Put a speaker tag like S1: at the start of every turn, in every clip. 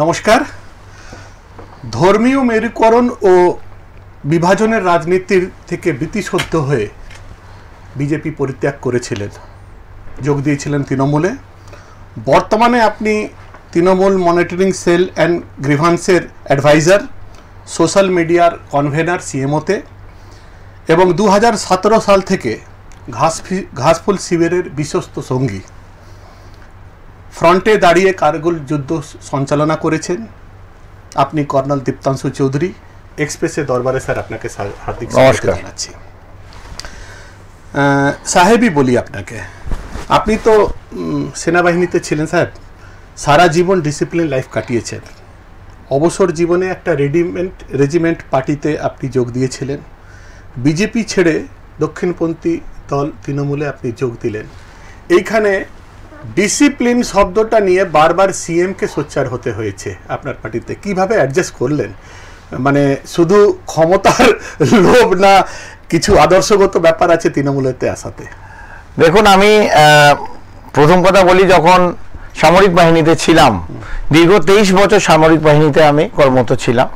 S1: নমস্কার ধর্মীয় মেরুকরণ ও বিভাজনের রাজনীতির থেকে বীতিসদ্ধ হয়ে বিজেপি পরিত্যাগ করেছিলেন যোগ দিয়েছিলেন তৃণমূলে বর্তমানে আপনি তৃণমূল মনিটরিং সেল অ্যান্ড গ্রিভান্সের অ্যাডভাইজার সোশ্যাল মিডিয়ার কনভেনার সিএমওতে এবং দু সাল থেকে ঘাস ঘাসফুল শিবিরের বিশ্বস্ত সঙ্গী ফ্রন্টে দাঁড়িয়ে কার্গিল যুদ্ধ সঞ্চালনা করেছেন আপনি কর্নাল দীপ্তাংশু চৌধুরী এক্সপ্রেসে দরবারে স্যার আপনাকে হার্দিক নমস্কার জানাচ্ছি সাহেবই বলি আপনাকে আপনি তো সেনাবাহিনীতে ছিলেন স্যার সারা জীবন ডিসিপ্লিন লাইফ কাটিয়েছেন অবসর জীবনে একটা রেডিমেন্ট রেজিমেন্ট পার্টিতে আপনি যোগ দিয়েছিলেন বিজেপি ছেড়ে দক্ষিণপন্থী দল তৃণমূলে আপনি যোগ দিলেন এইখানে ডিসিপ্লিন শব্দটা নিয়ে বারবার সিএমকে সোচ্চার হতে হয়েছে আপনার পার্টিতে কিভাবে অ্যাডজাস্ট করলেন মানে শুধু ক্ষমতার লোভ না কিছু আদর্শগত ব্যাপার আছে তৃণমূলেতে আসাতে দেখুন আমি প্রথম কথা বলি
S2: যখন সামরিক বাহিনীতে ছিলাম দীর্ঘ তেইশ বছর সামরিক বাহিনীতে আমি কর্মরত ছিলাম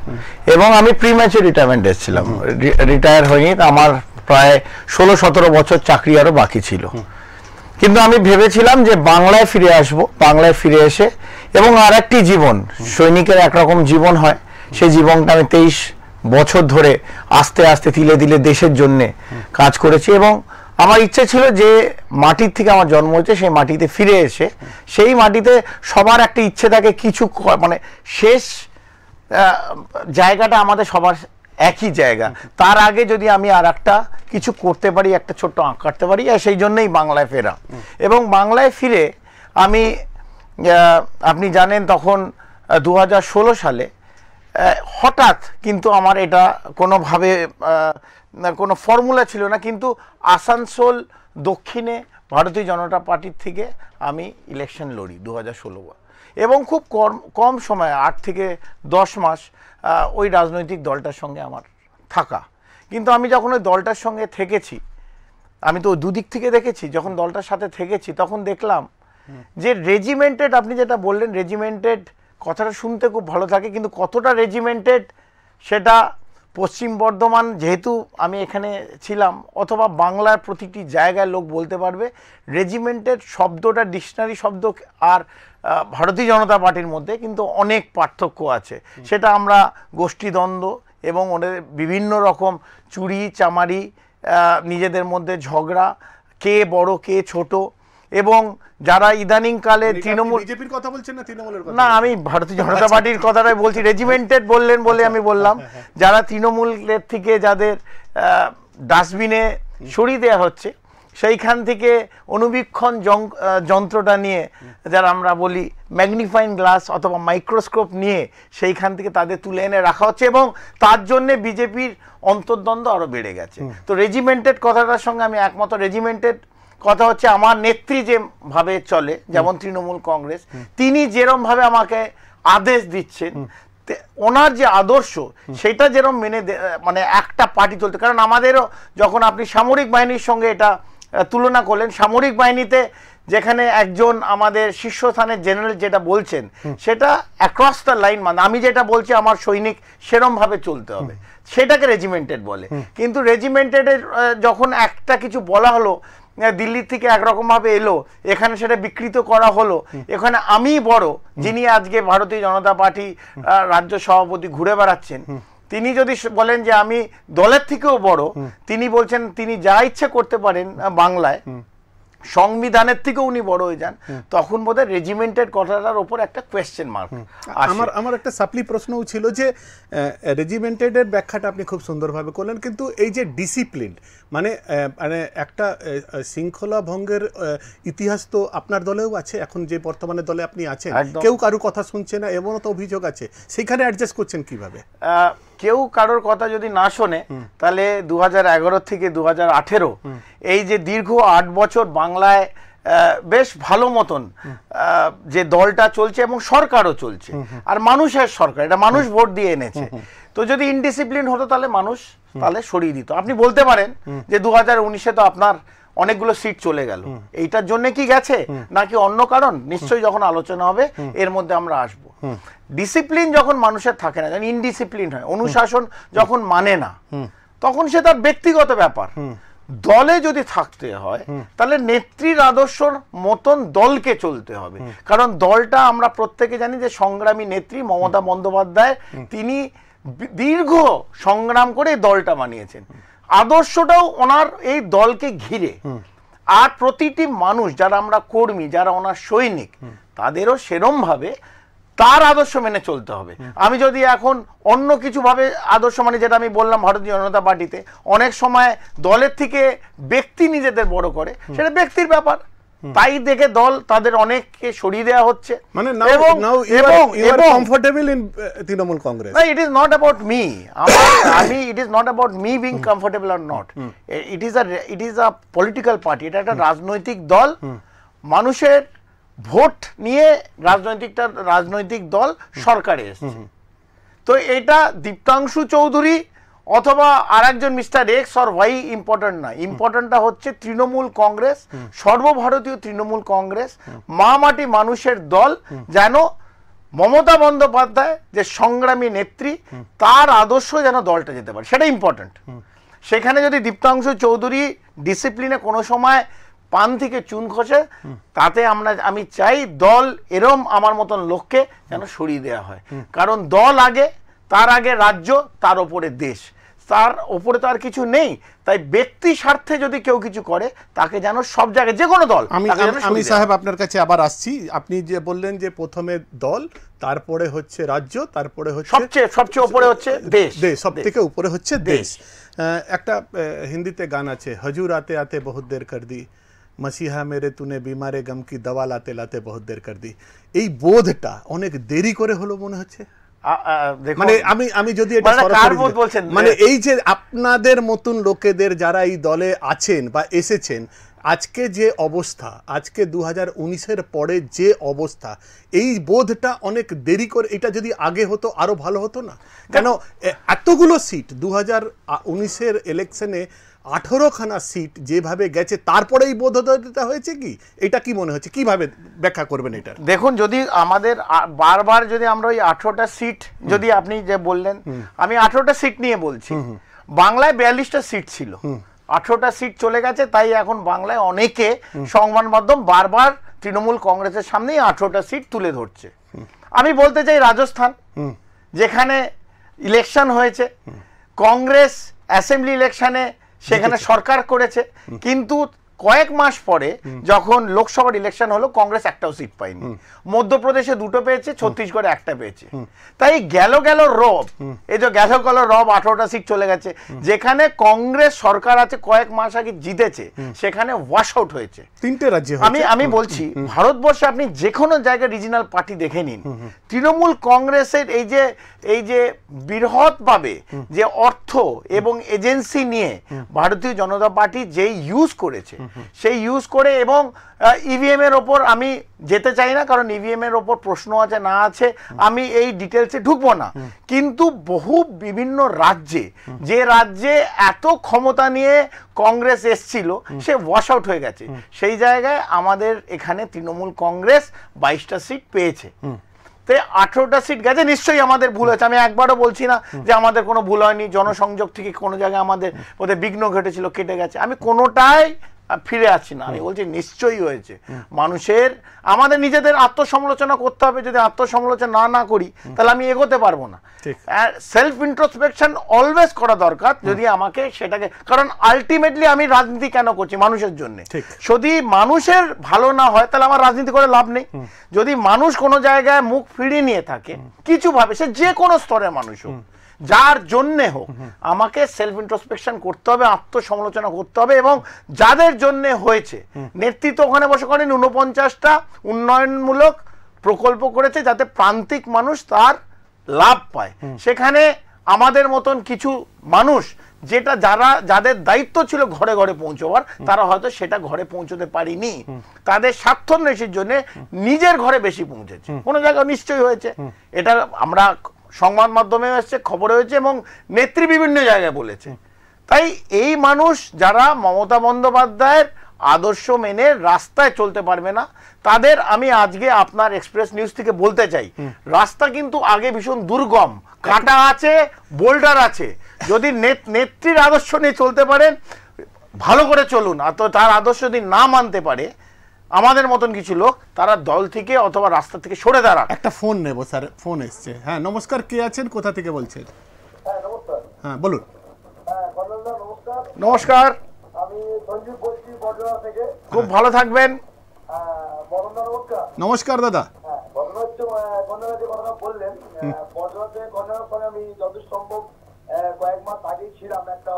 S2: এবং আমি প্রিম্যাচুর রিটায়ারমেন্ট এসেছিলাম রিটায়ার হয়নি আমার প্রায় ষোলো সতেরো বছর চাকরি আরও বাকি ছিল কিন্তু আমি ভেবেছিলাম যে বাংলায় ফিরে আসব বাংলায় ফিরে এসে এবং আর একটি জীবন সৈনিকের একরকম জীবন হয় সেই জীবনটা আমি তেইশ বছর ধরে আস্তে আস্তে তিলে দিলে দেশের জন্যে কাজ করেছি এবং আমার ইচ্ছে ছিল যে মাটির থেকে আমার জন্ম হয়েছে সেই মাটিতে ফিরে এসে সেই মাটিতে সবার একটা ইচ্ছে থাকে কিছু মানে শেষ জায়গাটা আমাদের সবার একই জায়গা তার আগে যদি আমি আর একটা কিছু করতে পারি একটা ছোট্ট আঁক কাটতে পারি আর সেই জন্যই বাংলায় ফেরা এবং বাংলায় ফিরে আমি আপনি জানেন তখন দু সালে হঠাৎ কিন্তু আমার এটা কোনোভাবে কোনো ফর্মুলা ছিল না কিন্তু আসানসোল দক্ষিণে ভারতীয় জনতা পার্টির থেকে আমি ইলেকশন লড়ি দু হাজার এবং খুব কম কম সময়ে আট থেকে দশ মাস ওই রাজনৈতিক দলটার সঙ্গে আমার থাকা কিন্তু আমি যখন ওই দলটার সঙ্গে থেকেছি আমি তো দুদিক থেকে দেখেছি যখন দলটার সাথে থেকেছি তখন দেখলাম যে রেজিমেন্টেড আপনি যেটা বললেন রেজিমেন্টেড কথাটা শুনতে খুব ভালো থাকে কিন্তু কতটা রেজিমেন্টেড সেটা পশ্চিম বর্ধমান যেহেতু আমি এখানে ছিলাম অথবা বাংলার প্রতিটি জায়গায় লোক বলতে পারবে রেজিমেন্টের শব্দটা ডিকশনারি শব্দ আর ভারতীয় জনতা পার্টির মধ্যে কিন্তু অনেক পার্থক্য আছে সেটা আমরা গোষ্ঠীদ্বন্দ্ব এবং ওদের বিভিন্ন রকম চুরি চামারি নিজেদের মধ্যে ঝগড়া কে বড় কে ছোট এবং যারা ইদানিংকালে তৃণমূল
S1: বিজেপির কথা বলছেন না তৃণমূলের কথা
S2: না আমি ভারতীয় জনতা আচ্ছা। পার্টির কথাটাই বলছি রেজিমেন্টেড বললেন বলে আমি বললাম হ্যাঁ, হ্যাঁ, হ্যাঁ। যারা তৃণমূলের থেকে যাদের ডাস্টবিনে সরিয়ে দেওয়া হচ্ছে সেইখান থেকে অনুবীক্ষণ যন্ত্রটা নিয়ে যারা আমরা বলি ম্যাগনিফাইং গ্লাস অথবা মাইক্রোস্কোপ নিয়ে সেইখান থেকে তাদের তুলে এনে রাখা হচ্ছে এবং তার জন্যে বিজেপির অন্তর্দ্বন্দ্ব আরও বেড়ে গেছে তো রেজিমেন্টেড কথাটার সঙ্গে আমি একমত রেজিমেন্টেড কথা হচ্ছে আমার নেত্রী যেভাবে চলে যেমন তৃণমূল কংগ্রেস তিনি যেরমভাবে আমাকে আদেশ দিচ্ছেন ওনার যে আদর্শ সেটা যেরম মেনে মানে একটা পার্টি চলতে কারণ আমাদেরও যখন আপনি সামরিক বাহিনীর সঙ্গে এটা তুলনা করলেন সামরিক বাহিনীতে যেখানে একজন আমাদের শীর্ষস্থানের জেনারেল যেটা বলছেন সেটা অ্যাক্রস দ্য লাইন মানে আমি যেটা বলছি আমার সৈনিক সেরমভাবে চলতে হবে সেটাকে রেজিমেন্টেড বলে কিন্তু রেজিমেন্টেডের যখন একটা কিছু বলা হলো দিল্লির থেকে একরকমভাবে এলো এখানে সেটা বিকৃত করা হলো এখানে আমি বড় যিনি আজকে ভারতীয় জনতা পার্টি রাজ্য সভাপতি ঘুরে বেড়াচ্ছেন তিনি যদি বলেন যে আমি দলের থেকেও বড় তিনি বলছেন তিনি যা ইচ্ছে করতে পারেন বাংলায় সংবিধানের থেকে উনি বড় হয়ে যান তখন বোধহয় রেজিমেন্টের কথাটার ওপর একটা কোয়েশ্চেন মার্ক
S1: আমার আমার একটা সাপ্লি প্রশ্নও ছিল যে রেজিমেন্টেডের ব্যাখ্যাটা আপনি খুব সুন্দরভাবে করলেন কিন্তু এই যে ডিসিপ্লিন মানে মানে একটা শৃঙ্খলা ভঙ্গের ইতিহাস তো আপনার দলেও আছে এখন যে বর্তমানে দলে আপনি আছেন কেউ কারো কথা শুনছে না এমনও তো অভিযোগ আছে সেখানে অ্যাডজাস্ট করছেন কিভাবে
S2: কেউ কারোর কথা যদি না শোনে তাহলে দু থেকে দু এই যে দীর্ঘ আট বছর বাংলায় বেশ ভালো মতন যে দলটা চলছে এবং সরকারও চলছে আর মানুষের সরকার এটা মানুষ ভোট দিয়ে এনেছে তো যদি ইনডিসিপ্লিন হতো তাহলে মানুষ তাহলে সরিয়ে দিত আপনি বলতে পারেন যে দু হাজার তো আপনার অনেকগুলো সিট চলে গেল এইটার জন্য কি গেছে নাকি অন্য কারণ নিশ্চয়ই যখন আলোচনা হবে এর মধ্যে আমরা আসব ডিসিপ্লিন যখন মানুষের থাকে না যেন ইনডিসিপ্লিন হয় অনুশাসন যখন মানে না তখন সে তার ব্যক্তিগত ব্যাপার দলে যদি থাকতে হয় তাহলে নেত্রীর আদর্শর মতন দলকে চলতে হবে কারণ দলটা আমরা প্রত্যেকে জানি যে সংগ্রামী নেত্রী মমতা বন্দ্যোপাধ্যায় তিনি দীর্ঘ সংগ্রাম করে দলটা বানিয়েছেন আদর্শটাও ওনার এই দলকে ঘিরে আর প্রতিটি মানুষ যারা আমরা কর্মী যারা ওনার সৈনিক তাদেরও সেরমভাবে তার আদর্শ মেনে চলতে হবে আমি যদি এখন অন্য কিছুভাবে আদর্শ মানে যেটা আমি বললাম ভারতীয় জনতা পার্টিতে অনেক সময় দলের থেকে ব্যক্তি নিজেদের বড় করে সেটা ব্যক্তির ব্যাপার তাই দেখে দল তাদের অনেককে সরিয়ে দেওয়া হচ্ছে মানে is me is not me being আর uh it is a political party এটা একটা hmm. রাজনৈতিক দল hmm. মানুষের ভোট নিয়ে রাজনৈতিকটা রাজনৈতিক দল hmm. সরকারে এসছে তো এটা দীপ্তাংশু চৌধুরী অথবা আর একজন mister X or Y important নয় ইম্পর্টেন্টটা হচ্ছে তৃণমূল কংগ্রেস সর্বভারতীয় তৃণমূল কংগ্রেস মাটি মানুষের দল যেন মমতা বন্দ্যোপাধ্যায় যে সংগ্রামী নেত্রী তার আদর্শ যেন দলটা যেতে পারে সেটা ইম্পর্টেন্ট সেখানে যদি দীপ্তাংশু চৌধুরী ডিসিপ্লিনে কোনো সময় পান থেকে চুন খসে তাতে আমরা আমি চাই দল এরম আমার মতন লোককে যেন সরিয়ে দেওয়া হয় কারণ দল আগে তার আগে রাজ্য তার ওপরে দেশ তার ওপরে তো আর কিছু নেই তাই ব্যক্তি স্বার্থে যদি কেউ কিছু করে তাকে যেন সব জায়গায় যে কোনো দল আমি আমি সাহেব
S1: আপনার কাছে আবার আসছি আপনি যে বললেন যে প্রথমে দল তারপরে হচ্ছে রাজ্য তারপরে হচ্ছে সবচেয়ে সবচেয়ে উপরে হচ্ছে দেশ দেশ সব থেকে উপরে হচ্ছে দেশ একটা হিন্দিতে গান আছে হজুর আতে আতে বহুত দের কর দি মসিহা মেরে তুনে বিমারে গম কি দাওয়া লাতে লাতে বহুত দের কর দি এই বোধটা অনেক দেরি করে হলো মনে হচ্ছে মানে আমি আমি যদি মানে, মানে এই যে আপনাদের মতন লোকেদের যারা এই দলে আছেন বা এসেছেন আজকে যে অবস্থা আজকে দু হাজার পরে যে অবস্থা এই বোধটা অনেক দেরি করে এটা যদি আগে হতো আরো ভালো হতো না কেন এতগুলো সিট দু হাজার উনিশের ইলেকশনে আঠেরোখানা সিট যেভাবে গেছে তারপরেই বোধোদয়তা হয়েছে কি এটা কি মনে হচ্ছে কিভাবে ব্যাখ্যা করবেন এটা দেখুন যদি আমাদের বারবার যদি আমরা ওই আঠেরোটা সিট যদি আপনি যে
S2: বললেন আমি আঠেরোটা সিট নিয়ে বলছি বাংলায় বিয়াল্লিশটা সিট ছিল আঠেরোটা সিট চলে গেছে তাই এখন বাংলায় অনেকে সংবাদ মাধ্যম বারবার তৃণমূল কংগ্রেসের সামনেই আঠেরোটা সিট তুলে ধরছে আমি বলতে চাই রাজস্থান যেখানে ইলেকশন হয়েছে কংগ্রেস অ্যাসেম্বলি ইলেকশনে সেখানে সরকার করেছে কিন্তু কয়েক মাস পরে যখন লোকসভার ইলেকশন হলো কংগ্রেস একটাও সিট পায়নি মধ্যপ্রদেশে দুটো পেয়েছে ছত্তিশগড়ে একটা পেয়েছে তাই গেল গেল রব এই যে গেল গেল রব আঠারোটা সিট চলে গেছে যেখানে কংগ্রেস সরকার আছে কয়েক মাস আগে জিতেছে সেখানে ওয়াশ আউট হয়েছে তিনটে রাজ্যে আমি আমি বলছি ভারতবর্ষে আপনি যে কোনো জায়গায় রিজিনাল পার্টি দেখে নিন তৃণমূল কংগ্রেসের এই যে এই যে বৃহৎভাবে যে অর্থ এবং এজেন্সি নিয়ে ভারতীয় জনতা পার্টি যে ইউজ করেছে সেই ইউজ করে এবং ইভিএম e এর ওপর আমি যেতে চাই না কারণ ইভিএম e এর ওপর প্রশ্ন আছে না আছে আমি এই ডিটেলসে ঢুকবো না কিন্তু বহু বিভিন্ন রাজ্যে যে রাজ্যে এত ক্ষমতা নিয়ে কংগ্রেস এসছিল সে ওয়াশ আউট হয়ে গেছে সেই জায়গায় আমাদের এখানে তৃণমূল কংগ্রেস বাইশটা সিট পেয়েছে তে আঠেরোটা সিট গেছে নিশ্চয়ই আমাদের ভুল হয়েছে আমি একবারও বলছি না যে আমাদের কোনো ভুল হয়নি জনসংযোগ থেকে কোনো জায়গায় আমাদের ওদের বিঘ্ন ঘটেছিল কেটে গেছে আমি কোনোটাই ফিরে আসছি না আমি বলছি নিশ্চয়ই হয়েছে মানুষের আমাদের নিজেদের আত্মসমালোচনা করতে হবে যদি আত্মসমালোচনা না না করি তাহলে আমি এগোতে পারবো না সেলফ ইন্ট্রোস্পেকশন অলওয়েজ করা দরকার যদি আমাকে সেটাকে কারণ আলটিমেটলি আমি রাজনীতি কেন করছি মানুষের জন্য যদি মানুষের ভালো না হয় তাহলে আমার রাজনীতি করে লাভ নেই যদি মানুষ কোনো জায়গায় মুখ ফিরিয়ে নিয়ে থাকে কিছু ভাবে সে যে কোনো স্তরের মানুষ হোক যার জন্যে হোক আমাকে সেলফ ইন্ট্রোস্পেকশন করতে হবে আত্মসমালোচনা করতে হবে এবং যাদের জন্যে হয়েছে নেতৃত্ব ওখানে বসে করেন উনপঞ্চাশটা উন্নয়নমূলক প্রকল্প করেছে যাতে প্রান্তিক মানুষ তার লাভ পায় সেখানে আমাদের মতন কিছু মানুষ যেটা যারা যাদের দায়িত্ব ছিল ঘরে ঘরে পৌঁছবার তারা হয়তো সেটা ঘরে পৌঁছতে পারিনি তাদের স্বার্থন্বেষীর জন্য নিজের ঘরে বেশি পৌঁছেছে কোনো জায়গায় নিশ্চয়ই হয়েছে এটা আমরা সংবাদ মাধ্যমে এসছে খবরে হয়েছে এবং নেত্রী বিভিন্ন জায়গায় বলেছে তাই এই মানুষ যারা মমতা বন্দ্যোপাধ্যায়ের আদর্শ মেনে রাস্তায় চলতে পারবে না তাদের আমি আজকে আপনার এক্সপ্রেস নিউজ থেকে বলতে চাই রাস্তা কিন্তু আগে ভীষণ দুর্গম কাটা আছে বোল্ডার আছে যদি নেত্রীর আদর্শ নিয়ে চলতে পারেন ভালো করে চলুন আর তো তার আদর্শ যদি না মানতে পারে আমাদের মতন কিছু লোক তারা দল থেকে অথবা রাস্তা
S1: থেকে সরে দাঁড়ান একটা ফোন নেব স্যার ফোন এসছে হ্যাঁ নমস্কার কে আছেন কোথা থেকে বলছেন হ্যাঁ, হ্যাঁ বলুন হ্যাঁ, নমস্কার খুব ভালো থাকবেন
S3: হ্যাঁ, নমস্কার দাদা বললেন আমি যত সম্ভব কয়েক মাস আগে ছিলাম একটা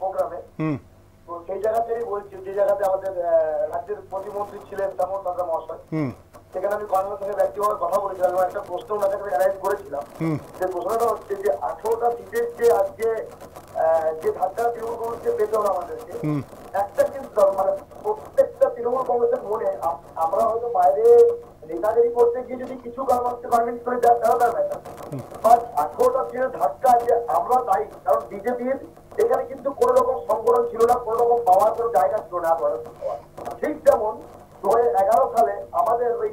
S3: প্রোগ্রামে তো সেই জায়গাতেই বলছি যে জায়গাতে আমাদের রাজ্যের প্রতিমন্ত্রী ছিলেন তেমন দাদা মহাশয় সেখানে আমি কর্মের সঙ্গে ব্যক্তিভাবে কথা বলেছিলাম এবং একটা প্রশ্ন ওনাদের কাছে অ্যারাইজ করেছিলাম যে প্রশ্নটা হচ্ছে যে আঠেরোটা সিটের যে আজকে যে ধাক্কা তৃণমূল কংগ্রেসকে পেতে হবে আমাদেরকে একটা কিন্তু মানে প্রত্যেকটা তৃণমূল কংগ্রেসের মনে আমরা হয়তো বাইরে নেতাগিরি করতে গিয়ে যদি কিছু কর্মসূচি কনভিন্স করে দেওয়া তারা তার ব্যাপার বাট আঠেরোটা সিটের
S4: ধাক্কা যে আমরা দায়ী কারণ বিজেপির এখানে কিন্তু কোনো রকম সংগঠন ছিল না কোনো রকম পাওয়ার
S3: কোনো জায়গা ছিল না ঠিক তেমন দু এগারো সালে আমাদের ওই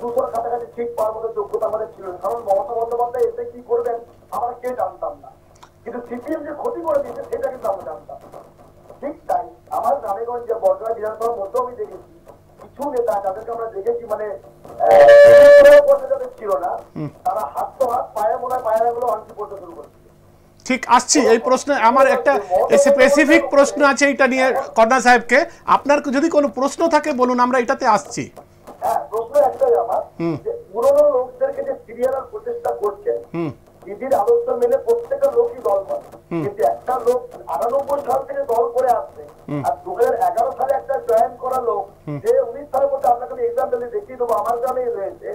S3: দুশোর কাছাকাছি ঠিক পাওয়ার মতো যোগ্যতা আমাদের ছিল কারণ মমতা বন্দ্যোপাধ্যায় কি করবেন আমরা কে জানতাম না ক্ষতি করে দিয়েছে সেটা কিন্তু আমরা জানতাম ঠিক তাই আমার গ্রামেগঞ্জে বর্ধমান বিধানসভার মধ্যেও আমি দেখেছি কিছু নেতা যাদেরকে আমরা দেখেছি মানে ছিল না তারা হাত তো হাত পায়ে মোড়ায় পায়রাগুলো অঞ্চল করতে শুরু করেছে
S1: ঠিক আসছি এই প্রশ্ন আমার একটা স্পেসিফিক প্রশ্ন আছে এটা নিয়ে কর্ণা সাহেবকে আপনার যদি কোনো প্রশ্ন থাকে বলুন আমরা এটাতে আসছি হ্যাঁ,
S3: আমার যে থেকে দল করে আসছে আর দু হাজার সালে একটা জয়েন করা লোক যে আপনাকে দেখিয়ে দেবো আমার গ্রামেই রয়েছে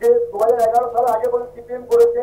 S3: যে দু হাজার সালের আগে বলে সিপিএম করেছে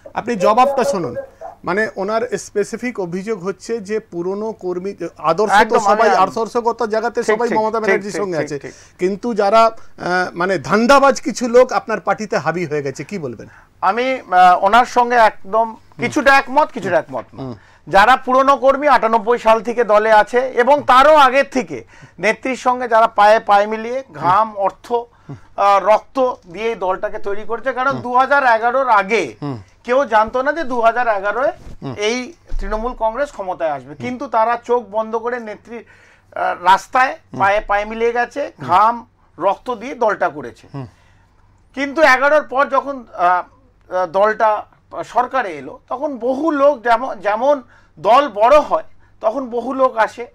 S1: আপনি জবাবটা শুনুন মানে ওনার স্পেসিফিক অভিযোগ হচ্ছে যে পুরনো কর্মী আদর্শ তো সবাই আদর্শগত জায়গাতে সবাই মমতা ব্যানার্জির সঙ্গে আছে কিন্তু যারা মানে ধান্দাবাজ কিছু লোক আপনার পার্টিতে হাবি হয়ে গেছে কি বলবেন আমি
S2: ওনার সঙ্গে একদম কিছুটা একমত কিছুটা একমত যারা পুরনো কর্মী আটানব্বই সাল থেকে দলে আছে এবং তারও আগের থেকে নেত্রীর সঙ্গে যারা পায়ে পায়ে মিলিয়ে ঘাম অর্থ রক্ত দিয়ে এই দলটাকে তৈরি করছে কারণ দু হাজার আগে কেউ জানতো না যে দু হাজার এই তৃণমূল কংগ্রেস ক্ষমতায় আসবে কিন্তু তারা চোখ বন্ধ করে নেত্রী রাস্তায় পায়ে পায়ে মিলিয়ে গেছে ঘাম রক্ত দিয়ে দলটা করেছে কিন্তু এগারোর পর যখন দলটা সরকারে এলো তখন বহু লোক যেমন যেমন দল বড় হয় তখন বহু লোক আসে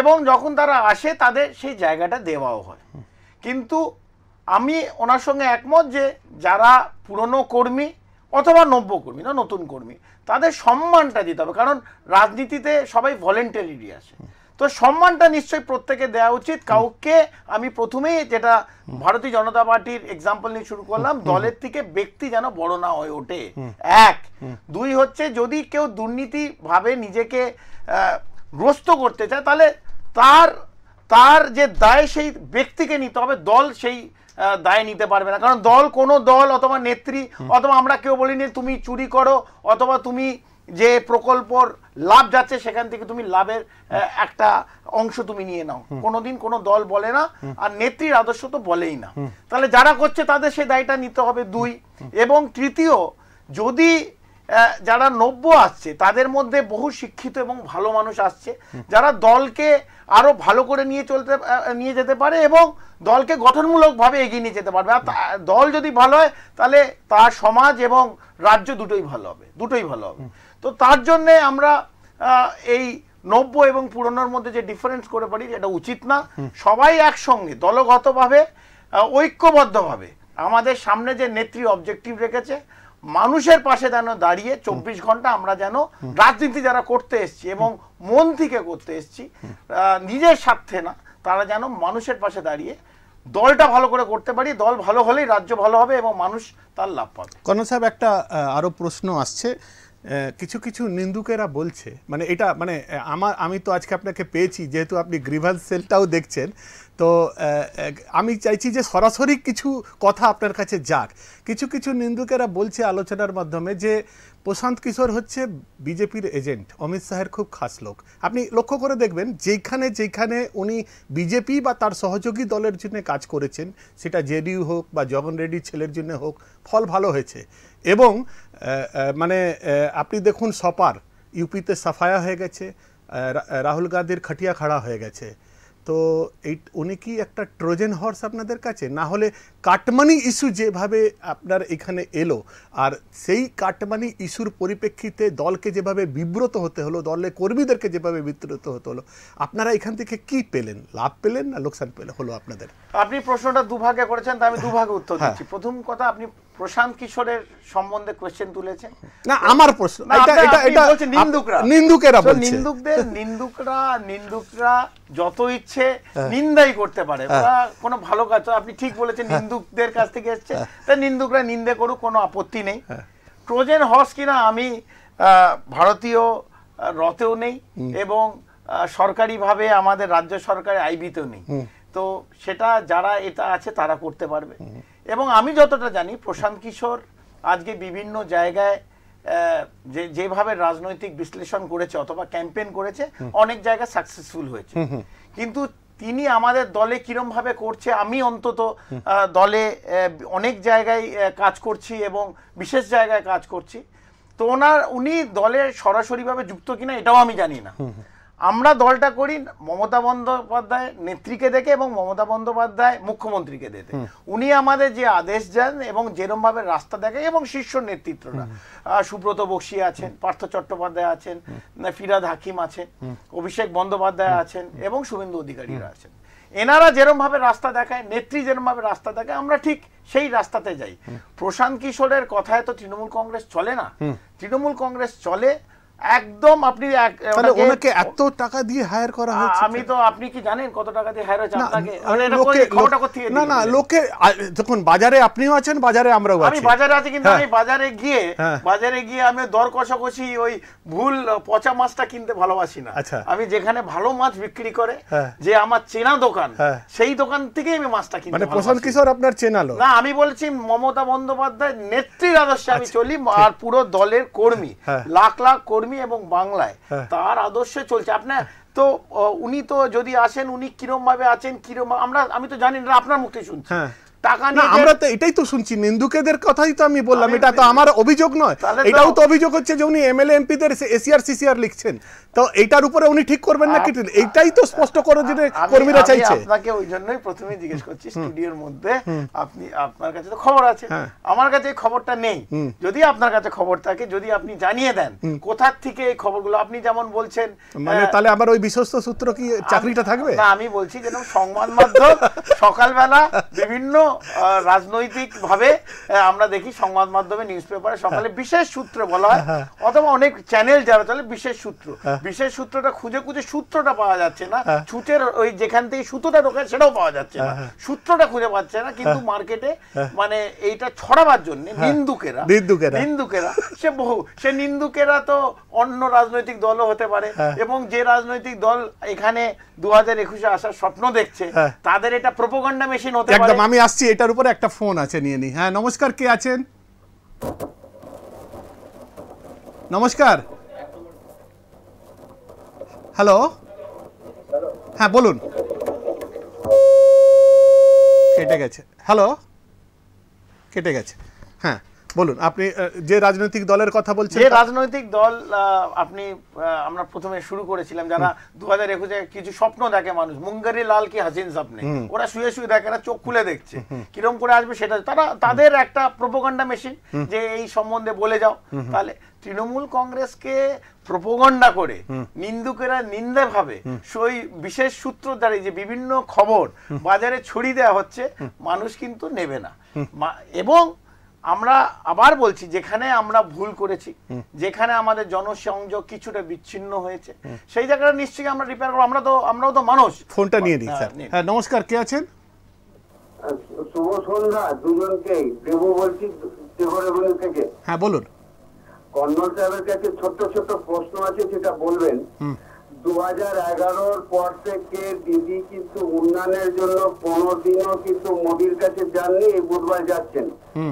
S2: এবং যখন তারা আসে তাদের সেই জায়গাটা দেওয়াও হয় কিন্তু আমি ওনার সঙ্গে একমত যে যারা পুরনো কর্মী অথবা নব্য কর্মী না নতুন কর্মী তাদের সম্মানটা দিতে হবে কারণ রাজনীতিতে সবাই ভলেন্টারি আছে তো সম্মানটা নিশ্চয়ই প্রত্যেকে দেওয়া উচিত কাউকে আমি প্রথমেই যেটা ভারতীয় জনতা পার্টির এক্সাম্পল নিয়ে শুরু করলাম দলের থেকে ব্যক্তি যেন বড় না হয়ে ওঠে এক দুই হচ্ছে যদি কেউ দুর্নীতি ভাবে নিজেকে গ্রস্ত করতে চায় তাহলে তার তার যে দায় সেই ব্যক্তিকে নিতে হবে দল সেই দায় নিতে পারবে না কারণ দল কোনো দল অথবা নেত্রী অথবা আমরা কেউ বলিনি তুমি চুরি করো অথবা তুমি যে প্রকল্পর লাভ যাচ্ছে সেখান থেকে তুমি লাভের একটা অংশ তুমি নিয়ে নাও কোনোদিন কোনো দল বলে না আর নেত্রীর আদর্শ তো বলেই না তাহলে যারা করছে তাদের সেই দায়টা নিতে হবে দুই এবং তৃতীয় যদি যারা নব্য আসছে তাদের মধ্যে বহু শিক্ষিত এবং ভালো মানুষ আসছে যারা দলকে আরও ভালো করে নিয়ে চলতে নিয়ে যেতে পারে এবং দলকে গঠনমূলকভাবে এগিয়ে নিয়ে যেতে পারবে আর দল যদি ভালো হয় তাহলে তার সমাজ এবং রাজ্য দুটোই ভালো হবে দুটোই ভালো হবে তো তার জন্যে আমরা এই নব্য এবং পুরনোর মধ্যে যে ডিফারেন্স করে পারি এটা উচিত না সবাই একসঙ্গে দলগতভাবে ঐক্যবদ্ধভাবে আমাদের সামনে যে নেত্রী অবজেক্টিভ রেখেছে মানুষের পাশে যেন দাঁড়িয়ে চব্বিশ ঘন্টা আমরা যেন রাজনীতি যারা করতে এসছি এবং মন থেকে করতে এসছি নিজের স্বার্থে না তারা যেন মানুষের পাশে দাঁড়িয়ে দলটা ভালো করে করতে পারি দল ভালো হলেই রাজ্য ভালো হবে এবং মানুষ তার লাভ পাবে
S1: কর্ণ সাহেব একটা আরও প্রশ্ন আসছে কিছু কিছু নিন্দুকেরা বলছে মানে এটা মানে আমার আমি তো আজকে আপনাকে পেয়েছি যেহেতু আপনি গ্রিভান্স সেলটাও দেখছেন তো আমি চাইছি যে সরাসরি কিছু কথা আপনার কাছে যাক কিছু কিছু নিন্দুকেরা বলছে আলোচনার মাধ্যমে যে প্রশান্ত কিশোর হচ্ছে বিজেপির এজেন্ট অমিত শাহের খুব খাস লোক আপনি লক্ষ্য করে দেখবেন যেখানে যেখানে উনি বিজেপি বা তার সহযোগী দলের জন্য কাজ করেছেন সেটা জেডিউ হোক বা জগন রেড্ডির ছেলের জন্য হোক ফল ভালো হয়েছে এবং মানে আপনি দেখুন সপার ইউপিতে সাফায়া হয়ে গেছে রাহুল গান্ধীর খাটিয়া খাড়া হয়ে গেছে তো এই উনি কি একটা ট্রোজেন হর্স আপনাদের কাছে না হলে কাটমানি ইস্যু যেভাবে আপনার এখানে এলো আর সেই কাটমানি ইস্যুর পরিপ্রেক্ষিতে দলকে যেভাবে বিব্রত হতে হলো দলের কর্মীদেরকে যেভাবে বিব্রত হতে হলো আপনারা এখান থেকে কি পেলেন লাভ পেলেন না লোকসান পেলে হলো আপনাদের
S2: আপনি প্রশ্নটা দুভাগে করেছেন তা আমি দুভাগে উত্তর হ্যাঁ। দিচ্ছি প্রথম কথা আপনি প্রশান্ত কিশোরের সম্বন্ধে কোশ্চেন তুলেছেন
S1: না আমার প্রশ্ন এটা এটা এটা নিন্দুকরা নিন্দুকেরা বলছে নিন্দুকদের
S2: নিন্দুকরা নিন্দুকরা যত ইচ্ছে হ্যাঁ। নিন্দাই করতে পারে হ্যাঁ। কোনো ভালো কাজ আপনি ঠিক বলেছেন হ্যাঁ। নিন্দুকদের কাছ থেকে এসছে তা নিন্দুকরা নিন্দে করুক কোনো আপত্তি নেই ট্রোজেন হর্স কিনা আমি ভারতীয় রতেও নেই এবং সরকারিভাবে আমাদের রাজ্য সরকারে আইবিতেও নেই তো সেটা যারা এটা আছে তারা করতে পারবে এবং আমি যতটা জানি প্রশান্ত কিশোর আজকে বিভিন্ন জায়গায় যে যেভাবে রাজনৈতিক বিশ্লেষণ করেছে অথবা ক্যাম্পেন করেছে অনেক জায়গায় সাকসেসফুল হয়েছে কিন্তু তিনি আমাদের দলে কিরম ভাবে করছে আমি অন্তত দলে অনেক জায়গায় কাজ করছি এবং বিশেষ জায়গায় কাজ করছি তো ওনার উনি দলে সরাসরিভাবে যুক্ত কিনা এটাও আমি জানি না আমরা দলটা করি মমতা বন্দ্যোপাধ্যায় নেত্রীকে দেখে এবং মমতা বন্দ্যোপাধ্যায় মুখ্যমন্ত্রীকে দেখে উনি আমাদের যে আদেশ দেন এবং যেরমভাবে রাস্তা দেখে এবং শীর্ষ নেতৃত্বরা সুব্রত বক্সি আছেন পার্থ চট্টোপাধ্যায় আছেন ফিরাদ হাকিম আছেন অভিষেক বন্দ্যোপাধ্যায় আছেন এবং শুভেন্দু অধিকারীরা আছেন এনারা যেরমভাবে রাস্তা দেখায় নেত্রী যেরমভাবে রাস্তা দেখায় আমরা ঠিক সেই রাস্তাতে যাই প্রশান্ত কিশোরের কথায় তো তৃণমূল কংগ্রেস চলে না তৃণমূল কংগ্রেস চলে একদম আপনি তাহলে ওনাকে
S1: এত টাকা দিয়ে হায়ার করা হয়েছে
S2: আমি তো আপনি কি জানেন কত টাকা দিয়ে হায়ার হয়েছে আপনাকে মানে এটা না না লোকে
S1: যখন বাজারে আপনিও আছেন বাজারে আমরাও আছি আমি বাজারে আছি কিন্তু হ্যাঁ। আমি
S2: বাজারে গিয়ে হ্যাঁ। বাজারে গিয়ে আমি দর কষাকষি ওই ভুল পচা মাছটা কিনতে ভালোবাসি না আচ্ছা। আমি যেখানে ভালো মাছ বিক্রি করে হ্যাঁ। যে আমার চেনা দোকান সেই দোকান থেকেই আমি মাছটা কিনি মানে প্রশান্ত কিশোর
S1: আপনার চেনা লোক না
S2: আমি বলছি মমতা বন্দ্যোপাধ্যায় নেত্রীর আদর্শে আমি আচ্ছা। চলি আর পুরো দলের কর্মী লাখ লাখ কর্মী আসামি এবং বাংলায় হ্যাঁ। তার আদর্শে চলছে আপনার তো উনি তো যদি আসেন উনি কিরম ভাবে আছেন কিরম আমরা আমি তো জানি না আপনার মুখে শুনছি হ্যাঁ। টাকা না আমরা তো
S1: এটাই তো শুনছি নিন্দুকেদের কথাই তো আমি বললাম এটা তো আমার অভিযোগ নয় এটাও তো অভিযোগ হচ্ছে যে উনি এমএলএ এমপিদের এসিআর সিসিআর লিখছেন তো এটার উপরে উনি ঠিক করবেন না কি এটাই তো স্পষ্ট করে দিতে কর্মীরা চাইছে
S2: আপনাকে ওই জন্যই প্রথমে জিজ্ঞেস করছি স্টুডিওর মধ্যে আপনি আপনার কাছে তো খবর আছে হ্যাঁ। আমার কাছে এই খবরটা নেই যদি আপনার কাছে খবর থাকে যদি আপনি জানিয়ে দেন কোথা থেকে এই খবরগুলো আপনি যেমন বলছেন মানে তাহলে
S1: আমার ওই বিশ্বস্ত সূত্র কি চাকরিটা থাকবে না
S2: আমি বলছি যেন সংবাদ মাধ্যম সকালবেলা বিভিন্ন রাজনৈতিক ভাবে আমরা দেখি সংবাদ মাধ্যমে নিউজ পেপারে সকালে হ্যাঁ। বিশেষ সূত্র বলা হয় হ্যাঁ। অথবা অনেক চ্যানেল যারা চলে বিশেষ সূত্র হ্যাঁ। বিশেষ সূত্রটা খুঁজে খুঁজে সূত্রটা পাওয়া যাচ্ছে না ছুটের ওই যেখান থেকে সুতোটা ঢোকে সেটাও পাওয়া যাচ্ছে না সূত্রটা খুঁজে পাচ্ছে না কিন্তু মার্কেটে মানে এইটা ছড়াবার জন্য নিন্দুকেরা নিন্দুকেরা নিন্দুকেরা সে বহু সে নিন্দুকেরা তো অন্য রাজনৈতিক দলও হতে পারে এবং যে রাজনৈতিক দল এখানে দু হাজার একুশে আসার স্বপ্ন দেখছে তাদের এটা প্রোপোগান্ডা মেশিন হতে পারে আমি আসছি
S1: আসছি এটার উপরে একটা ফোন আছে নিয়ে নিই হ্যাঁ নমস্কার কে আছেন নমস্কার হ্যালো হ্যাঁ বলুন কেটে গেছে হ্যালো কেটে গেছে হ্যাঁ বলুন আপনি যে রাজনৈতিক দলের কথা বলছেন যে
S2: রাজনৈতিক দল আপনি আমরা প্রথমে শুরু করেছিলাম যারা দু হাজার একুশে কিছু স্বপ্ন দেখে মানুষ মুঙ্গারি লাল কি হাসিন সাপনে ওরা শুয়ে শুয়ে দেখে না চোখ খুলে দেখছে কিরম করে আসবে সেটা তারা তাদের একটা প্রোপোগান্ডা মেশিন যে এই সম্বন্ধে বলে যাও তাহলে তৃণমূল কংগ্রেসকে প্রপোগন্ডা করে নিন্দুকেরা নিন্দা ভাবে সেই বিশেষ সূত্র দ্বারা যে বিভিন্ন খবর বাজারে ছড়িয়ে দেওয়া হচ্ছে মানুষ কিন্তু নেবে না এবং আমরা আবার বলছি যেখানে আমরা ভুল করেছি যেখানে আমাদের জনসংযোগ কিছুটা বিচ্ছিন্ন হয়েছে সেই জায়গাটা নিশ্চয়ই আমরা রিপেয়ার করবো আমরা তো আমরাও তো মানুষ
S1: ফোনটা নিয়ে দিই হ্যাঁ, স্যার হ্যাঁ নমস্কার কে আছেন
S5: শুভ সন্ধ্যা দেব বলছি থেকে
S1: হ্যাঁ বলুন কর্নল সাহেবের কাছে ছোট্ট ছোট্ট প্রশ্ন আছে সেটা বলবেন দু হাজার
S5: পর থেকে দিদি কিন্তু উন্নয়নের জন্য কোনোদিনও কিন্তু মোদির কাছে যাননি এই বুধবার যাচ্ছেন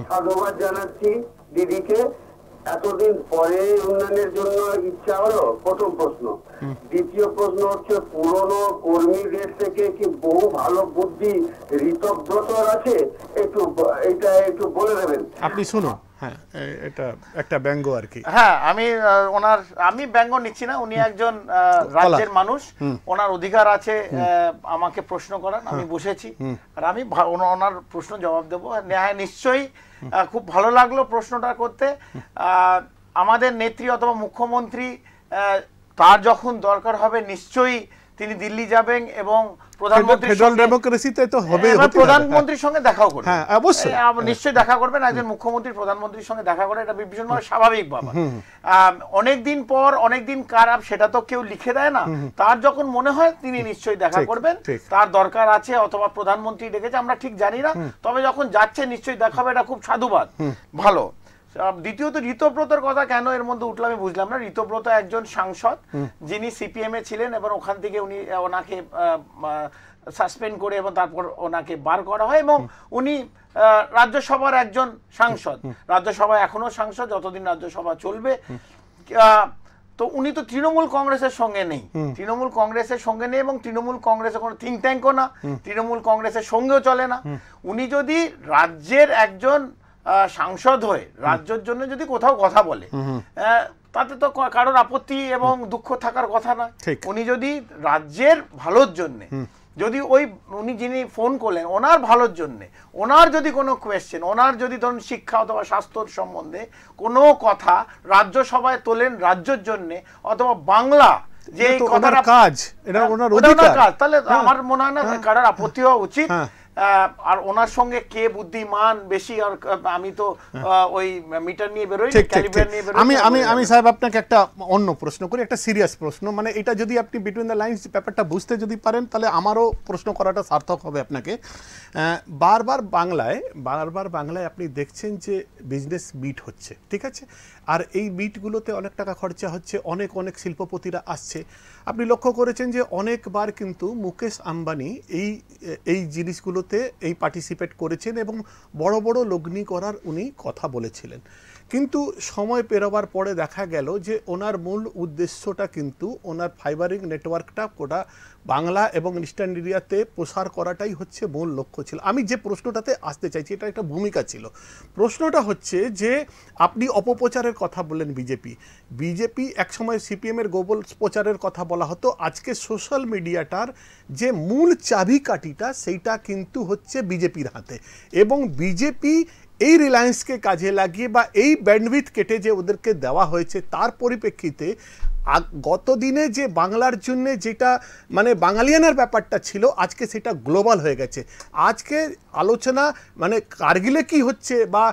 S5: সাধুবাদ জানাচ্ছি দিদিকে এতদিন পরে উন্নয়নের জন্য ইচ্ছা হলো প্রথম প্রশ্ন দ্বিতীয় প্রশ্ন হচ্ছে পুরনো কর্মীদের থেকে কি বহু ভালো বুদ্ধি ঋতব্রতর আছে একটু এটা একটু বলে দেবেন
S1: আপনি শুনুন হ্যাঁ, হ্যাঁ, আমি
S2: আমি বসেছি আর আমি ওনার প্রশ্ন জবাব দেবো নিশ্চয়ই খুব ভালো লাগলো প্রশ্নটা করতে আমাদের নেত্রী অথবা মুখ্যমন্ত্রী তার যখন দরকার হবে নিশ্চয়ই তিনি দিল্লি যাবেন এবং প্রধানমন্ত্রীর হ্যাঁ, হ্যাঁ।
S1: সঙ্গে দেখাও করবেন হ্যাঁ,
S2: নিশ্চয়ই দেখা করবেন একজন মুখ্যমন্ত্রী প্রধানমন্ত্রীর সঙ্গে দেখা এটা স্বাভাবিক বাবা অনেক পর অনেকদিন দিন সেটা তো কেউ লিখে দেয় না তার যখন মনে হয় তিনি নিশ্চয়ই দেখা করবেন তার দরকার আছে অথবা প্রধানমন্ত্রী ডেকেছে আমরা ঠিক জানি না তবে যখন যাচ্ছে নিশ্চয়ই দেখাবে এটা খুব সাধুবাদ ভালো দ্বিতীয়ত ঋতব্রতর কথা কেন এর মধ্যে উঠলো আমি বুঝলাম না ঋতব্রত একজন সাংসদ যিনি সিপিএম এ ছিলেন এবং ওখান থেকে উনি ওনাকে সাসপেন্ড করে এবং তারপর ওনাকে বার করা হয় এবং উনি রাজ্যসভার একজন সাংসদ রাজ্যসভা এখনো সাংসদ যতদিন রাজ্যসভা চলবে তো উনি তো তৃণমূল কংগ্রেসের সঙ্গে নেই তৃণমূল কংগ্রেসের সঙ্গে নেই এবং তৃণমূল কংগ্রেসের কোনো থিঙ্ক ট্যাঙ্কও না তৃণমূল কংগ্রেসের সঙ্গেও চলে না উনি যদি রাজ্যের একজন সাংসদ হয়ে রাজ্যের জন্য যদি কোথাও কথা বলে তাতে তো কারোর আপত্তি এবং দুঃখ থাকার কথা না উনি যদি রাজ্যের ভালোর জন্য যদি ওই উনি যিনি ফোন করলেন ওনার ভালোর জন্য ওনার যদি কোনো কোয়েশ্চেন ওনার যদি ধরুন শিক্ষা অথবা স্বাস্থ্যর সম্বন্ধে কোনো কথা রাজ্যসভায় তোলেন রাজ্যের জন্য অথবা বাংলা যে কথাটা
S1: কাজ এটা হ্যাঁ, ওনার কাজ
S2: তাহলে হ্যাঁ। আমার মনে হয় না হ্যাঁ। কারোর আপত্তি হওয়া উচিত আর ওনার সঙ্গে কে বুদ্ধিমান বেশি আর আমি তো ওই মিটার নিয়ে বেরোই ক্যালিব্রেট নিয়ে বেরোই আমি আমি আমি
S1: সাহেব আপনাকে একটা অন্য প্রশ্ন করি একটা সিরিয়াস প্রশ্ন মানে এটা যদি আপনি বিটুইন দ্য লাইন্স ব্যাপারটা বুঝতে যদি পারেন তাহলে আমারও প্রশ্ন করাটা সার্থক হবে আপনাকে বারবার বাংলায় বারবার বাংলায় আপনি দেখছেন যে বিজনেস মিট হচ্ছে ঠিক আছে আর এই মিটগুলোতে অনেক টাকা খরচা হচ্ছে অনেক অনেক শিল্পপতিরা আসছে আপনি লক্ষ্য করেছেন যে অনেকবার কিন্তু মুকেশ আম্বানি এই এই জিনিসগুলোতে এই পার্টিসিপেট করেছেন এবং বড় বড় লগ্নি করার উনি কথা বলেছিলেন কিন্তু সময় পেরোবার পরে দেখা গেল যে ওনার মূল উদ্দেশ্যটা কিন্তু ওনার ফাইবারিং নেটওয়ার্কটা গোটা বাংলা এবং ইস্টার্ন ইন্ডিয়াতে প্রসার করাটাই হচ্ছে মূল লক্ষ্য ছিল আমি যে প্রশ্নটাতে আসতে চাইছি এটা একটা ভূমিকা ছিল প্রশ্নটা হচ্ছে যে আপনি অপপ্রচারের কথা বললেন বিজেপি বিজেপি একসময় সিপিএমের গোবল প্রচারের কথা বলা হতো আজকে সোশ্যাল মিডিয়াটার যে মূল চাবিকাঠিটা সেইটা কিন্তু হচ্ছে বিজেপির হাতে এবং বিজেপি এই রিলায়েন্সকে কাজে লাগিয়ে বা এই ব্যান্ডউইথ কেটে যে ওদেরকে দেওয়া হয়েছে তার পরিপ্রেক্ষিতে গত দিনে যে বাংলার জন্যে যেটা মানে বাঙালিয়ানার ব্যাপারটা ছিল আজকে সেটা গ্লোবাল হয়ে গেছে আজকে আলোচনা মানে কার্গিলে কি হচ্ছে বা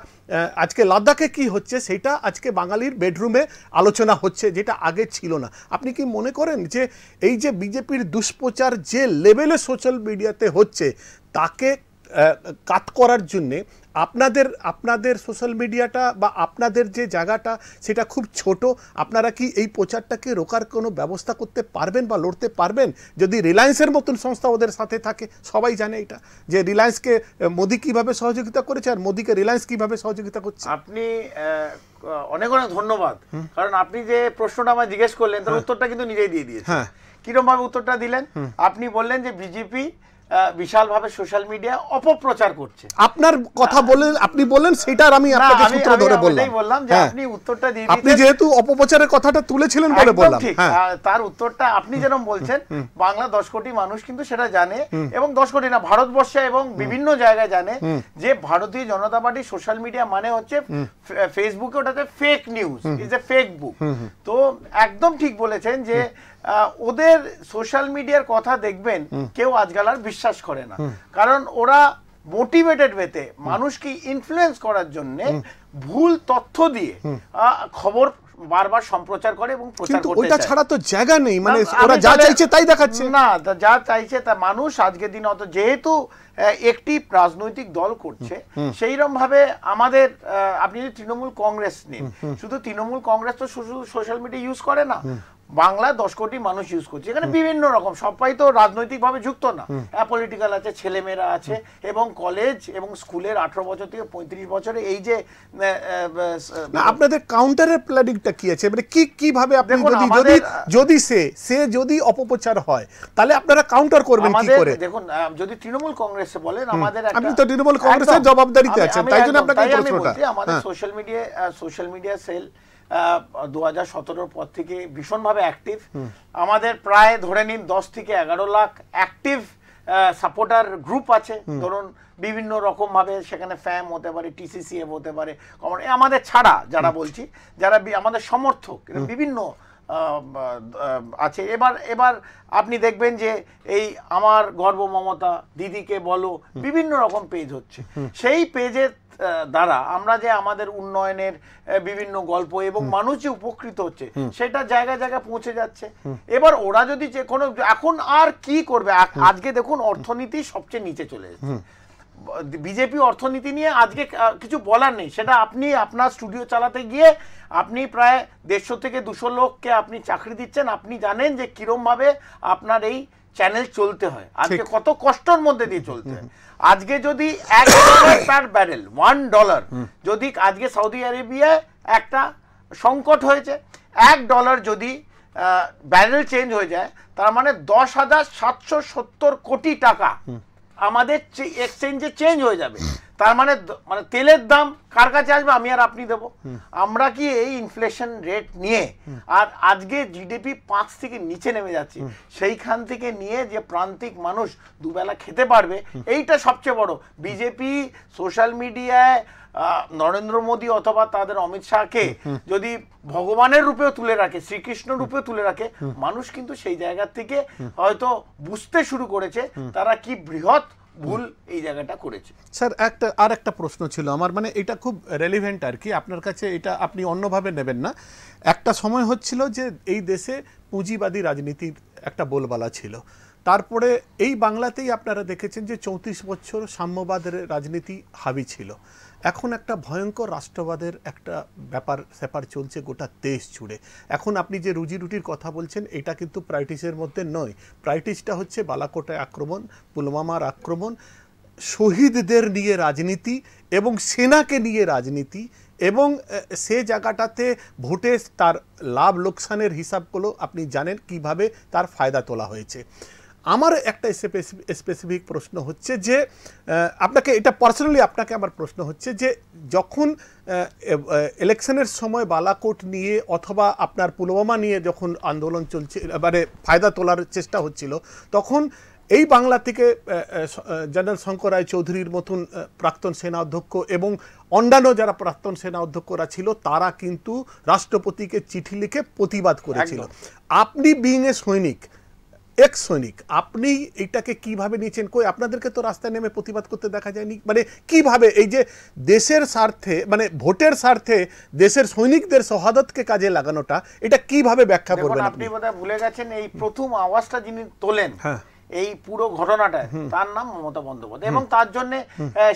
S1: আজকে লাদাখে কি হচ্ছে সেটা আজকে বাঙালির বেডরুমে আলোচনা হচ্ছে যেটা আগে ছিল না আপনি কি মনে করেন যে এই যে বিজেপির দুষ্প্রচার যে লেভেলে সোশ্যাল মিডিয়াতে হচ্ছে তাকে কাত করার জন্যে আপনাদের আপনাদের সোশ্যাল মিডিয়াটা বা আপনাদের যে জায়গাটা সেটা খুব ছোট আপনারা কি এই প্রচারটাকে রোকার কোনো ব্যবস্থা করতে পারবেন বা লড়তে পারবেন যদি রিলায়েন্সের মতন সংস্থা ওদের সাথে থাকে সবাই জানে এটা যে রিলায়েন্সকে মোদি কিভাবে সহযোগিতা করেছে আর মোদিকে রিলায়েন্স কিভাবে সহযোগিতা করছে
S2: আপনি অনেক অনেক ধন্যবাদ কারণ আপনি যে প্রশ্নটা আমায় জিজ্ঞেস করলেন তার হ্যাঁ। উত্তরটা কিন্তু নিজেই দিয়ে দিয়েছে হ্যাঁ। কিরকম ভাবে উত্তরটা দিলেন আপনি বললেন যে বিজেপি বিশালভাবে সোশ্যাল মিডিয়া অপপ্রচার করছে
S1: আপনার কথা বলেন আপনি বলেন সেটার আমি আপনাকে সূত্র ধরে বললাম বললাম যে হ্যাঁ। আপনি
S2: উত্তরটা দিয়ে আপনি যেহেতু
S1: অপপ্রচারের কথাটা তুলেছিলেন বলে বললাম হ্যাঁ।
S2: তার উত্তরটা আপনি যেরকম বলছেন বাংলা 10 কোটি মানুষ কিন্তু সেটা জানে এবং 10 কোটি না ভারতবর্ষে এবং বিভিন্ন জায়গায় জানে যে ভারতীয় জনতা পার্টি সোশ্যাল মিডিয়া মানে হচ্ছে ফেসবুকে ওটাতে fake news is a fake book তো একদম ঠিক বলেছেন যে ওদের সোশ্যাল মিডিয়ার কথা দেখবেন কেউ আজকাল আর বিশ্বাস করে না কারণ ওরা মোটিভেটেড ওয়েতে মানুষকে ইনফ্লুয়েন্স করার জন্য ভুল তথ্য দিয়ে খবর বারবার সম্প্রচার করে এবং প্রচার করতে ওটা ছাড়া তো
S1: জায়গা নেই মানে ওরা যা চাইছে
S2: তাই দেখাচ্ছে না যা চাইছে তা মানুষ আজকে দিন অত যেহেতু একটি রাজনৈতিক দল করছে সেইরকম ভাবে আমাদের আপনি যদি তৃণমূল কংগ্রেস নিন শুধু তৃণমূল কংগ্রেস তো শুধু সোশ্যাল মিডিয়া ইউজ করে না বাংলা দশ কোটি মানুষ ইউজ করছে এখানে বিভিন্ন রকম সবাই তো রাজনৈতিক ভাবে যুক্ত না অ্যাপলিটিক্যাল আছে ছেলেমেয়েরা আছে এবং কলেজ এবং স্কুলের আঠারো বছর থেকে পঁয়ত্রিশ বছরে এই যে
S1: আপনাদের কাউন্টারের প্ল্যানিংটা কি আছে মানে কি কিভাবে আপনি যদি যদি সে সে যদি অপপ্রচার হয় তাহলে আপনারা কাউন্টার করবেন কি করে
S2: দেখুন যদি তৃণমূল কংগ্রেসে বলেন আমাদের আপনি তো তৃণমূল কংগ্রেসের জবাবদারিতে আছেন তাই জন্য আপনাকে আমাদের social media social media cell দু হাজার সতেরোর পর থেকে ভীষণভাবে অ্যাক্টিভ আমাদের প্রায় ধরে নিন দশ থেকে এগারো লাখ অ্যাক্টিভ সাপোর্টার গ্রুপ আছে ধরুন বিভিন্ন রকমভাবে সেখানে ফ্যাম হতে পারে টিসিসিএফ হতে পারে আমাদের ছাড়া যারা বলছি যারা আমাদের সমর্থক বিভিন্ন আছে এবার এবার আপনি দেখবেন যে এই আমার গর্ব মমতা দিদিকে বলো বিভিন্ন রকম পেজ হচ্ছে সেই পেজের দ্বারা আমরা যে আমাদের উন্নয়নের বিভিন্ন গল্প এবং মানুষ যে উপকৃত হচ্ছে সেটা জায়গায় জায়গায় পৌঁছে যাচ্ছে এবার ওরা যদি যে কোনো এখন আর কি করবে আজকে দেখুন অর্থনীতি সবচেয়ে নিচে চলে যাচ্ছে বিজেপি অর্থনীতি নিয়ে আজকে কিছু বলার নেই সেটা আপনি আপনার স্টুডিও চালাতে গিয়ে আপনি প্রায় দেড়শো থেকে দুশো লোককে আপনি চাকরি দিচ্ছেন আপনি জানেন যে ভাবে আপনার এই চ্যানেল চলতে হয় আজকে কত কষ্টর মধ্যে দিয়ে চলতে হয় আজকে যদি এক dollar per barrel one dollar যদি আজকে সৌদি আরেবিয়ায় একটা সংকট হয়েছে এক ডলার যদি ব্যারেল চেঞ্জ হয়ে যায় তার মানে দশ হাজার সাতশো সত্তর কোটি টাকা আমাদের এক্সচেঞ্জে চেঞ্জ হয়ে যাবে তার মানে মানে তেলের দাম কার কাছে আসবে আমি আর আপনি দেবো আমরা কি এই ইনফ্লেশন রেট নিয়ে আর আজকে জিডিপি পাঁচ থেকে নিচে নেমে যাচ্ছে সেইখান থেকে নিয়ে যে প্রান্তিক মানুষ দুবেলা খেতে পারবে এইটা সবচেয়ে বড় বিজেপি সোশ্যাল মিডিয়ায় নরেন্দ্র মোদী অথবা তাদের অমিত শাহকে যদি ভগবানের রূপেও তুলে রাখে শ্রীকৃষ্ণ রূপে তুলে রাখে মানুষ কিন্তু সেই জায়গা থেকে হয়তো বুঝতে শুরু করেছে তারা কি বৃহৎ ভুল এই জায়গাটা করেছে
S1: স্যার একটা আর একটা প্রশ্ন ছিল আমার মানে এটা খুব রেলিভেন্ট আর কি আপনার কাছে এটা আপনি অন্যভাবে নেবেন না একটা সময় হচ্ছিল যে এই দেশে পুঁজিবাদী রাজনীতির একটা বোলবালা ছিল তারপরে এই বাংলাতেই আপনারা দেখেছেন যে চৌত্রিশ বছর সাম্যবাদের রাজনীতি হাবি ছিল এখন একটা ভয়ঙ্কর রাষ্ট্রবাদের একটা ব্যাপার স্যাপার চলছে গোটা দেশ জুড়ে এখন আপনি যে রুজি রুটির কথা বলছেন এটা কিন্তু প্রাইটিসের মধ্যে নয় প্রাইটিসটা হচ্ছে বালাকোটায় আক্রমণ পুলওয়ামার আক্রমণ শহীদদের নিয়ে রাজনীতি এবং সেনাকে নিয়ে রাজনীতি এবং সে জায়গাটাতে ভোটে তার লাভ লোকসানের হিসাবগুলো আপনি জানেন কিভাবে তার ফায়দা তোলা হয়েছে আমার একটা স্পেসিফিক প্রশ্ন হচ্ছে যে আপনাকে এটা পার্সোনালি আপনাকে আমার প্রশ্ন হচ্ছে যে যখন ইলেকশনের সময় বালাকোট নিয়ে অথবা আপনার পুলওয়ামা নিয়ে যখন আন্দোলন চলছে মানে ফায়দা তোলার চেষ্টা হচ্ছিল তখন এই বাংলা থেকে জেনারেল শঙ্কর রায় চৌধুরীর মতন প্রাক্তন সেনা অধ্যক্ষ এবং অন্যান্য যারা প্রাক্তন সেনা অধ্যক্ষরা ছিল তারা কিন্তু রাষ্ট্রপতিকে চিঠি লিখে প্রতিবাদ করেছিল আপনি বিং এ সৈনিক এক সৈনিক আপনি এটাকে কিভাবে নিয়েছেন কই আপনাদেরকে তো রাস্তায় নেমে প্রতিবাদ করতে দেখা যায়নি মানে কিভাবে এই যে দেশের স্বার্থে মানে ভোটের স্বার্থে দেশের সৈনিকদের সহাদতকে কাজে লাগানোটা এটা কিভাবে ব্যাখ্যা করবেন আপনি
S2: বোধহয় ভুলে গেছেন এই প্রথম আওয়াজটা যিনি তোলেন হ্যাঁ এই পুরো ঘটনাটা তার নাম মমতা বন্দ্যোপাধ্যায় এবং তার জন্য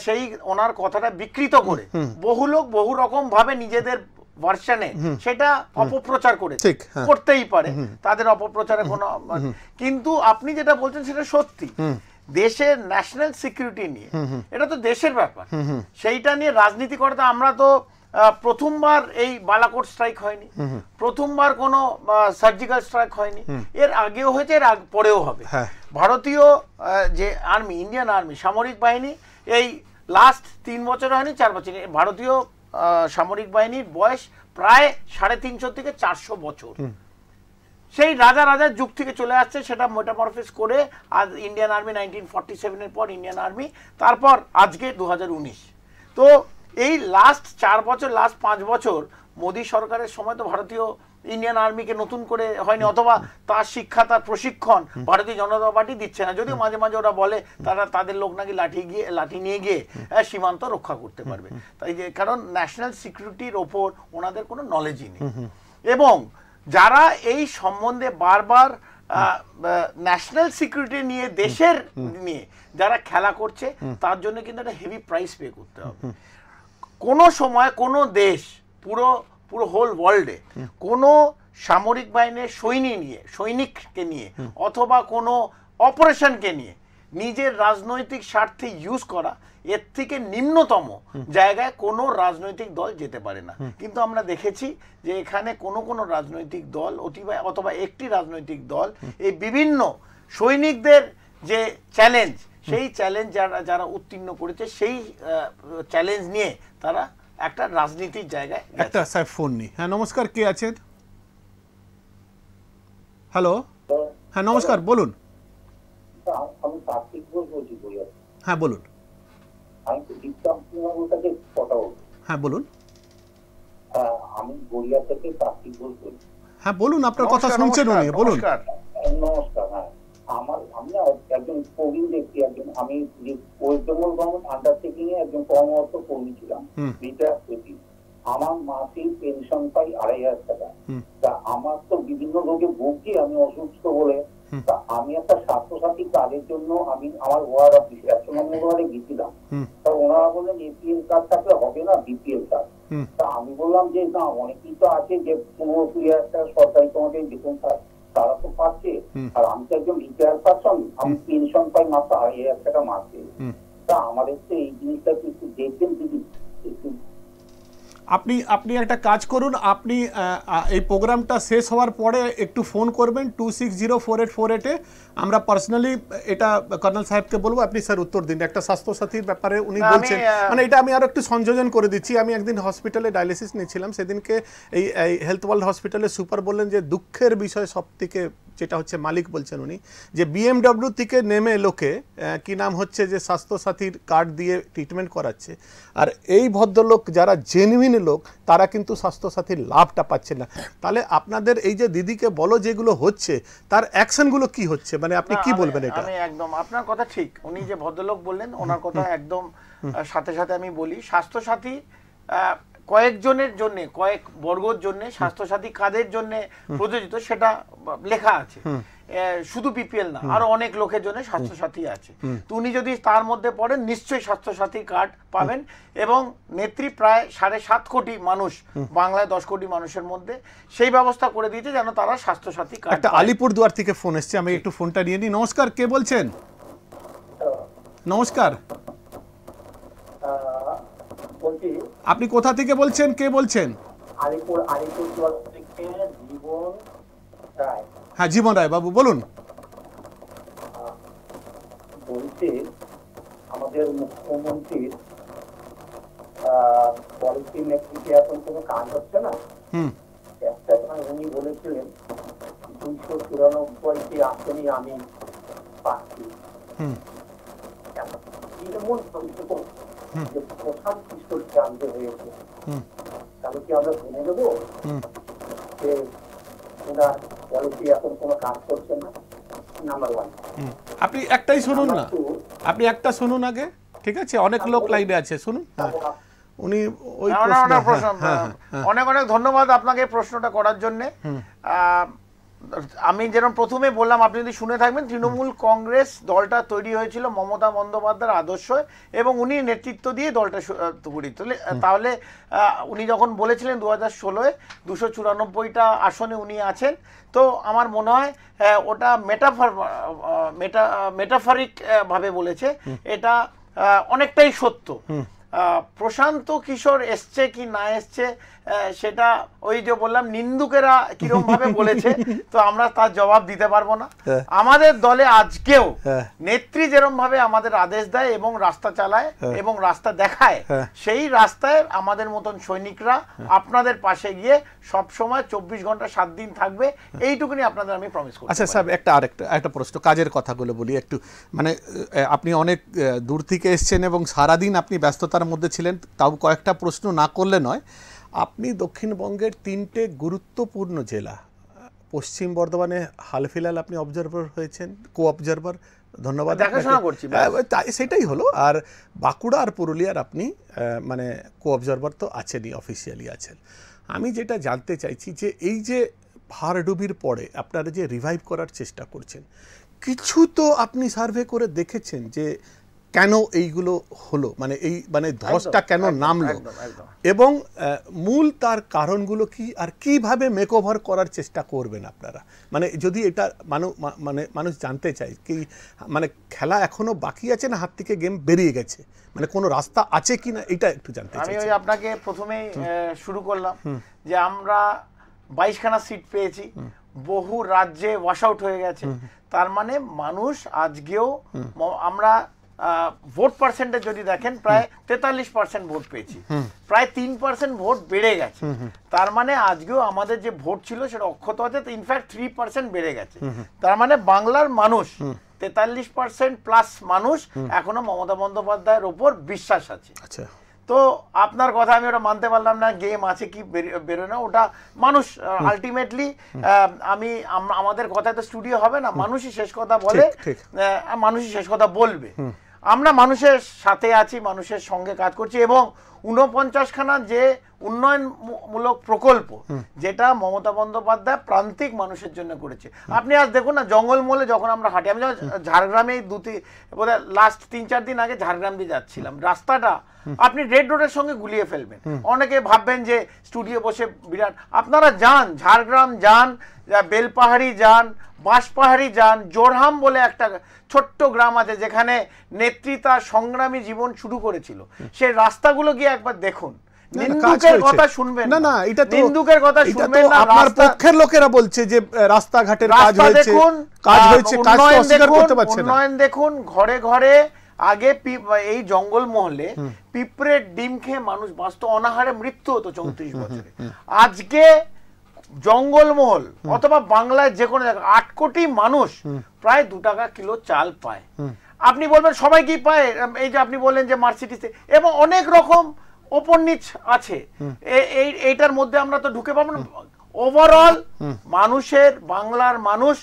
S2: সেই ওনার কথাটা বিকৃত করে বহু লোক বহু রকম ভাবে নিজেদের ভার্সনে সেটা অপপ্রচার করে হ্যাঁ। করতেই পারে তাদের অপপ্রচারে কোনো মানে, কিন্তু আপনি যেটা বলছেন সেটা সত্যি দেশের ন্যাশনাল সিকিউরিটি নিয়ে এটা তো দেশের ব্যাপার সেইটা নিয়ে রাজনীতি করতে আমরা তো প্রথমবার এই বালাকোট স্ট্রাইক হয়নি প্রথমবার কোনো সার্জিক্যাল স্ট্রাইক হয়নি এর আগেও হয়েছে এর পরেও হবে হ্যাঁ। ভারতীয় যে আর্মি ইন্ডিয়ান আর্মি সামরিক বাহিনী এই লাস্ট তিন বছর হয়নি চার বছর ভারতীয় সামরিক বাহিনীর বয়স প্রায় সাড়ে তিনশো থেকে চারশো বছর সেই রাজা রাজার যুগ থেকে চলে আসছে সেটা মোটামরফিস করে আজ ইন্ডিয়ান আর্মি নাইনটিন ফর্টি সেভেনের পর ইন্ডিয়ান আর্মি তারপর আজকে দু তো এই লাস্ট চার বছর লাস্ট পাঁচ বছর মোদী সরকারের সময় তো ভারতীয় ইন্ডিয়ান আর্মিকে নতুন করে হয়নি অথবা তার শিক্ষা তার প্রশিক্ষণ ভারতীয় জনতা পার্টি দিচ্ছে না যদিও মাঝে মাঝে ওরা বলে তারা তাদের লোক নাকি লাঠি গিয়ে লাঠি নিয়ে গিয়ে সীমান্ত রক্ষা করতে পারবে তাই যে কারণ ন্যাশনাল সিকিউরিটির ওপর ওনাদের কোনো নলেজই নেই এবং যারা এই সম্বন্ধে বারবার ন্যাশনাল সিকিউরিটি নিয়ে দেশের নিয়ে যারা খেলা করছে তার জন্য কিন্তু একটা হেভি প্রাইস পে করতে হবে কোনো সময় কোনো দেশ পুরো পুরো হোল ওয়ার্ল্ডে কোনো সামরিক বাহিনীর সৈনিক নিয়ে সৈনিককে নিয়ে অথবা কোনো অপারেশনকে নিয়ে নিজের রাজনৈতিক স্বার্থে ইউজ করা এর থেকে নিম্নতম জায়গায় কোনো রাজনৈতিক দল যেতে পারে না কিন্তু আমরা দেখেছি যে এখানে কোনো কোনো রাজনৈতিক দল অতিবা অথবা একটি রাজনৈতিক দল এই বিভিন্ন সৈনিকদের যে চ্যালেঞ্জ সেই চ্যালেঞ্জ যারা যারা উত্তীর্ণ করেছে সেই চ্যালেঞ্জ নিয়ে তারা একটা রাজনীতির জায়গায়
S1: একটা স্যার ফোন নি হ্যাঁ নমস্কার কে আছেন হ্যালো হ্যাঁ নমস্কার বলুন
S6: হ্যাঁ বলুন হ্যাঁ বলুন আমি হ্যাঁ, হ্যাঁ, গড়িয়া থেকে
S1: হ্যাঁ বলুন আপনার কথা শুনছেন উনি বলুন
S6: নমস্কার হ্যাঁ, হ্যাঁ। আমার আমি একজন প্রবীণ ব্যক্তি একজন আমি ওয়েস্ট বেঙ্গল গভর্নমেন্ট আন্ডারটেকিং এ একজন কর্মরত কর্মী ছিলাম রিটায়ার আমার মাসিক পেনশন পাই আড়াই হাজার টাকা তা আমার তো বিভিন্ন রোগে ভুগছি আমি অসুস্থ বলে তা আমি একটা স্বাস্থ্যসাথী কার্ডের জন্য আমি আমার ওয়ার্ড অফিসে একশো নম্বর ওয়ার্ডে গেছিলাম তা ওনারা বললেন এপিএল কার্ড থাকলে হবে না বিপিএল কার্ড তা আমি বললাম যে না অনেকেই তো আছে যে পনেরো কুড়ি হাজার টাকা সরকারি তোমাকে বেতন থাকে পাচ্ছি আর আমি তো একজন রিটায়ার পারসন আমি পেনশন পাই মাত্র আড়াই হাজার টাকা মাসে তা আমাদের তো এই জিনিসটা একটু দেখবেন যদি
S1: আপনি আপনি একটা কাজ করুন আপনি এই প্রোগ্রামটা শেষ হওয়ার পরে একটু ফোন করবেন two six zero four eight four এইটে আমরা পার্সোনালি এটা কর্নেল সাহেবকে বলবো আপনি স্যার উত্তর দিন একটা স্বাস্থ্যসাথীর ব্যাপারে উনি বলছেন মানে এটা আমি আরও একটু সংযোজন করে দিচ্ছি আমি একদিন হসপিটালে ডায়ালিসিস নিয়েছিলাম সেদিনকে এই হেলথ ওয়ার্ল্ড হসপিটালে সুপার বললেন যে দুঃখের বিষয় সব থেকে যেটা হচ্ছে মালিক বলছেন উনি যে বিএমডাব্লিউ থেকে নেমে লোকে কি নাম হচ্ছে যে স্বাস্থ্যসাথীর কার্ড দিয়ে ট্রিটমেন্ট করাচ্ছে আর এই ভদ্রলোক যারা জেনুইন লোক তারা কিন্তু স্বাস্থ্যসাথীর লাভটা পাচ্ছে না তাহলে আপনাদের এই যে দিদিকে বলো যেগুলো হচ্ছে তার অ্যাকশনগুলো কি হচ্ছে মানে আপনি কি বলবেন এটা আমি
S2: একদম আপনার কথা ঠিক উনি যে ভদ্রলোক বললেন ওনার কথা একদম সাথে সাথে আমি বলি স্বাস্থ্যসাথী কয়েকজনের জন্য কয়েক বর্গর জন্য স্বাস্থ্যসাথী কাদের জন্য প্রযোজিত সেটা লেখা আছে শুধু বিপিএল না আরো অনেক লোকের জন্য স্বাস্থ্যসাথী আছে তো উনি যদি তার মধ্যে পড়েন নিশ্চয়ই স্বাস্থ্যসাথী কার্ড পাবেন এবং নেত্রী প্রায় সাড়ে সাত কোটি মানুষ বাংলায় দশ কোটি মানুষের মধ্যে সেই ব্যবস্থা করে দিয়েছে যেন তারা স্বাস্থ্যসাথী কার্ড
S1: একটা আলিপুর দুয়ার থেকে ফোন এসছে আমি একটু ফোনটা নিয়ে নিই নমস্কার কে বলছেন নমস্কার আপনি কোথা থেকে বলছেন কে বলছেন হ্যাঁ জীবন রায় বাবু বলুন
S6: বলছি আমাদের মুখ্যমন্ত্রীর পলিসি এখন কোনো কাজ হচ্ছে না একটা উনি বলেছিলেন দুইশো চুরানব্বইটি আসনই আমি পাচ্ছি এমন আপনি
S1: একটাই শুনুন না আপনি একটা শুনুন আগে ঠিক আছে অনেক লোক লাইভে আছে শুনুন হ্যাঁ। হ্যাঁ। উনি
S4: হ্যাঁ, অনেক
S2: অনেক ধন্যবাদ আপনাকে প্রশ্নটা করার জন্যে আমি যেরকম প্রথমে বললাম আপনি যদি শুনে থাকবেন তৃণমূল কংগ্রেস দলটা তৈরি হয়েছিল মমতা বন্দ্যোপাধ্যায়ের আদর্শ এবং উনি নেতৃত্ব দিয়ে দলটা গড়ি তাহলে উনি যখন বলেছিলেন দু হাজার ষোলোয় দুশো চুরানব্বইটা আসনে উনি আছেন তো আমার মনে হয় ওটা মেটাফার মেটা মেটাফারিকভাবে বলেছে এটা অনেকটাই সত্য প্রশান্ত কিশোর এসছে কি না এসছে সেটা ওই যে বললাম নিন্দুকেরা কিরকম ভাবে বলেছে তো আমরা তার জবাব দিতে পারবো না হ্যাঁ। আমাদের দলে আজকেও হ্যাঁ। নেত্রী যেরকম ভাবে আমাদের আদেশ দেয় এবং রাস্তা চালায় হ্যাঁ। এবং রাস্তা দেখায় সেই রাস্তায় আমাদের মতন সৈনিকরা আপনাদের পাশে গিয়ে সব সময় চব্বিশ ঘন্টা সাত দিন থাকবে এইটুকুনি আপনাদের আমি প্রমিস করি আচ্ছা স্যার
S1: একটা আরেকটা একটা প্রশ্ন কাজের কথাগুলো বলি একটু মানে আপনি অনেক দূর থেকে এসছেন এবং সারাদিন আপনি ব্যস্ততার মধ্যে ছিলেন তাও কয়েকটা প্রশ্ন না করলে নয় আপনি দক্ষিণবঙ্গের তিনটে গুরুত্বপূর্ণ জেলা পশ্চিম বর্ধমানে হালফিলাল আপনি অবজারভার হয়েছেন কো অবজারভার ধন্যবাদ হ্যাঁ, সেটাই হলো আর বাঁকুড়া আর পুরুলিয়ার আপনি মানে কো অবজারভার তো আছেনই অফিসিয়ালি আছেন আমি যেটা জানতে চাইছি যে এই যে ভারডুবির পরে আপনারা যে রিভাইভ করার চেষ্টা করছেন কিছু তো আপনি সার্ভে করে দেখেছেন যে কেন এইগুলো হলো মানে এই মানে ধসটা কেন নামলো এবং মূল তার কারণগুলো কি আর কিভাবে ওভার করার চেষ্টা করবেন আপনারা মানে যদি এটা মানুষ মানে মানুষ জানতে চায় কি মানে খেলা এখনো বাকি আছে না হাত থেকে গেম বেরিয়ে গেছে মানে কোনো রাস্তা আছে কি না এটা একটু জানতে চাই আমি
S2: আপনাকে প্রথমেই শুরু করলাম যে আমরা বাইশখানা সিট পেয়েছি বহু রাজ্যে ওয়াশ আউট হয়ে গেছে তার মানে মানুষ আজকেও আমরা ভোট পার্সেন্টেজ যদি দেখেন প্রায় তেতাল্লিশ পার্সেন্ট ভোট পেয়েছি প্রায় তিন পার্সেন্ট ভোট বেড়ে গেছে তার মানে আজকেও আমাদের যে ভোট ছিল সেটা অক্ষত আছে ইনফ্যাক্ট থ্রি পার্সেন্ট বেড়ে গেছে তার মানে বাংলার মানুষ তেতাল্লিশ পার্সেন্ট প্লাস মানুষ এখনো মমতা বন্দ্যোপাধ্যায়ের ওপর বিশ্বাস আছে আচ্ছা তো আপনার কথা আমি ওটা মানতে পারলাম না গেম আছে কি বেরোয় না ওটা মানুষ আলটিমেটলি আমি আমাদের কথায় তো স্টুডিও হবে না মানুষই শেষ কথা বলে মানুষই শেষ কথা বলবে আমরা মানুষের সাথে আছি মানুষের সঙ্গে কাজ করছি এবং উনপঞ্চাশখানা যে উন্নয়নমূলক প্রকল্প যেটা মমতা বন্দ্যোপাধ্যায় প্রান্তিক মানুষের জন্য করেছে আপনি আজ দেখুন না জঙ্গলমলে যখন আমরা হাঁটি আমি যখন ঝাড়গ্রামে দু বোধ লাস্ট তিন চার দিন আগে ঝাড়গ্রাম দিয়ে যাচ্ছিলাম রাস্তাটা আপনি রেড রোডের সঙ্গে গুলিয়ে ফেলবেন অনেকে ভাববেন যে স্টুডিও বসে বিরাট আপনারা যান ঝাড়গ্রাম যান বেলপাহাড়ি যান বাঁশপাহাড়ি যান জোরহাম বলে একটা ছোট্ট গ্রাম আছে যেখানে নেত্রী তার সংগ্রামী জীবন শুরু করেছিল সে রাস্তাগুলো গিয়ে একবার দেখুন রাস্তাঘাটের দেখুন ঘরে ঘরে আগে এই জঙ্গল মহলে পিঁপড়ের ডিম খেয়ে মানুষ বাঁচত অনাহারে মৃত্যু হতো চৌত্রিশ বছরে আজকে জঙ্গলমহল অথবা বাংলায় যে কোনো জায়গায় আট কোটি মানুষ প্রায় দু টাকা কিলো চাল পায় আপনি বলবেন সবাই কি পায় এই যে আপনি বললেন যে মার্সিডিসে এবং অনেক রকম ওপর নিচ আছে এইটার মধ্যে আমরা তো ঢুকে পাবো না ওভারঅল মানুষের বাংলার মানুষ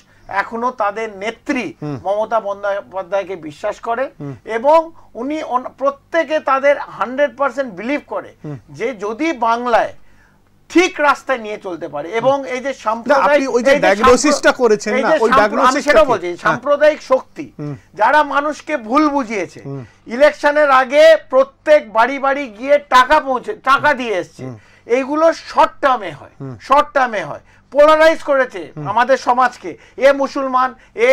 S2: এখনো তাদের নেত্রী মমতা বন্দ্যোপাধ্যায়কে বিশ্বাস করে এবং উনি প্রত্যেকে তাদের হান্ড্রেড পার্সেন্ট বিলিভ করে যে যদি বাংলায় ঠিক রাস্তায় নিয়ে চলতে পারে এবং এই যে সাম্প্রদায়িক সাম্প্রদায়িক শক্তি যারা মানুষকে ভুল বুঝিয়েছে ইলেকশনের আগে প্রত্যেক বাড়ি বাড়ি গিয়ে টাকা পৌঁছে টাকা দিয়ে এসছে এইগুলো শর্ট টার্মে হয় শর্ট টার্মে হয় পোলারাইজ করেছে আমাদের সমাজকে এ মুসলমান এ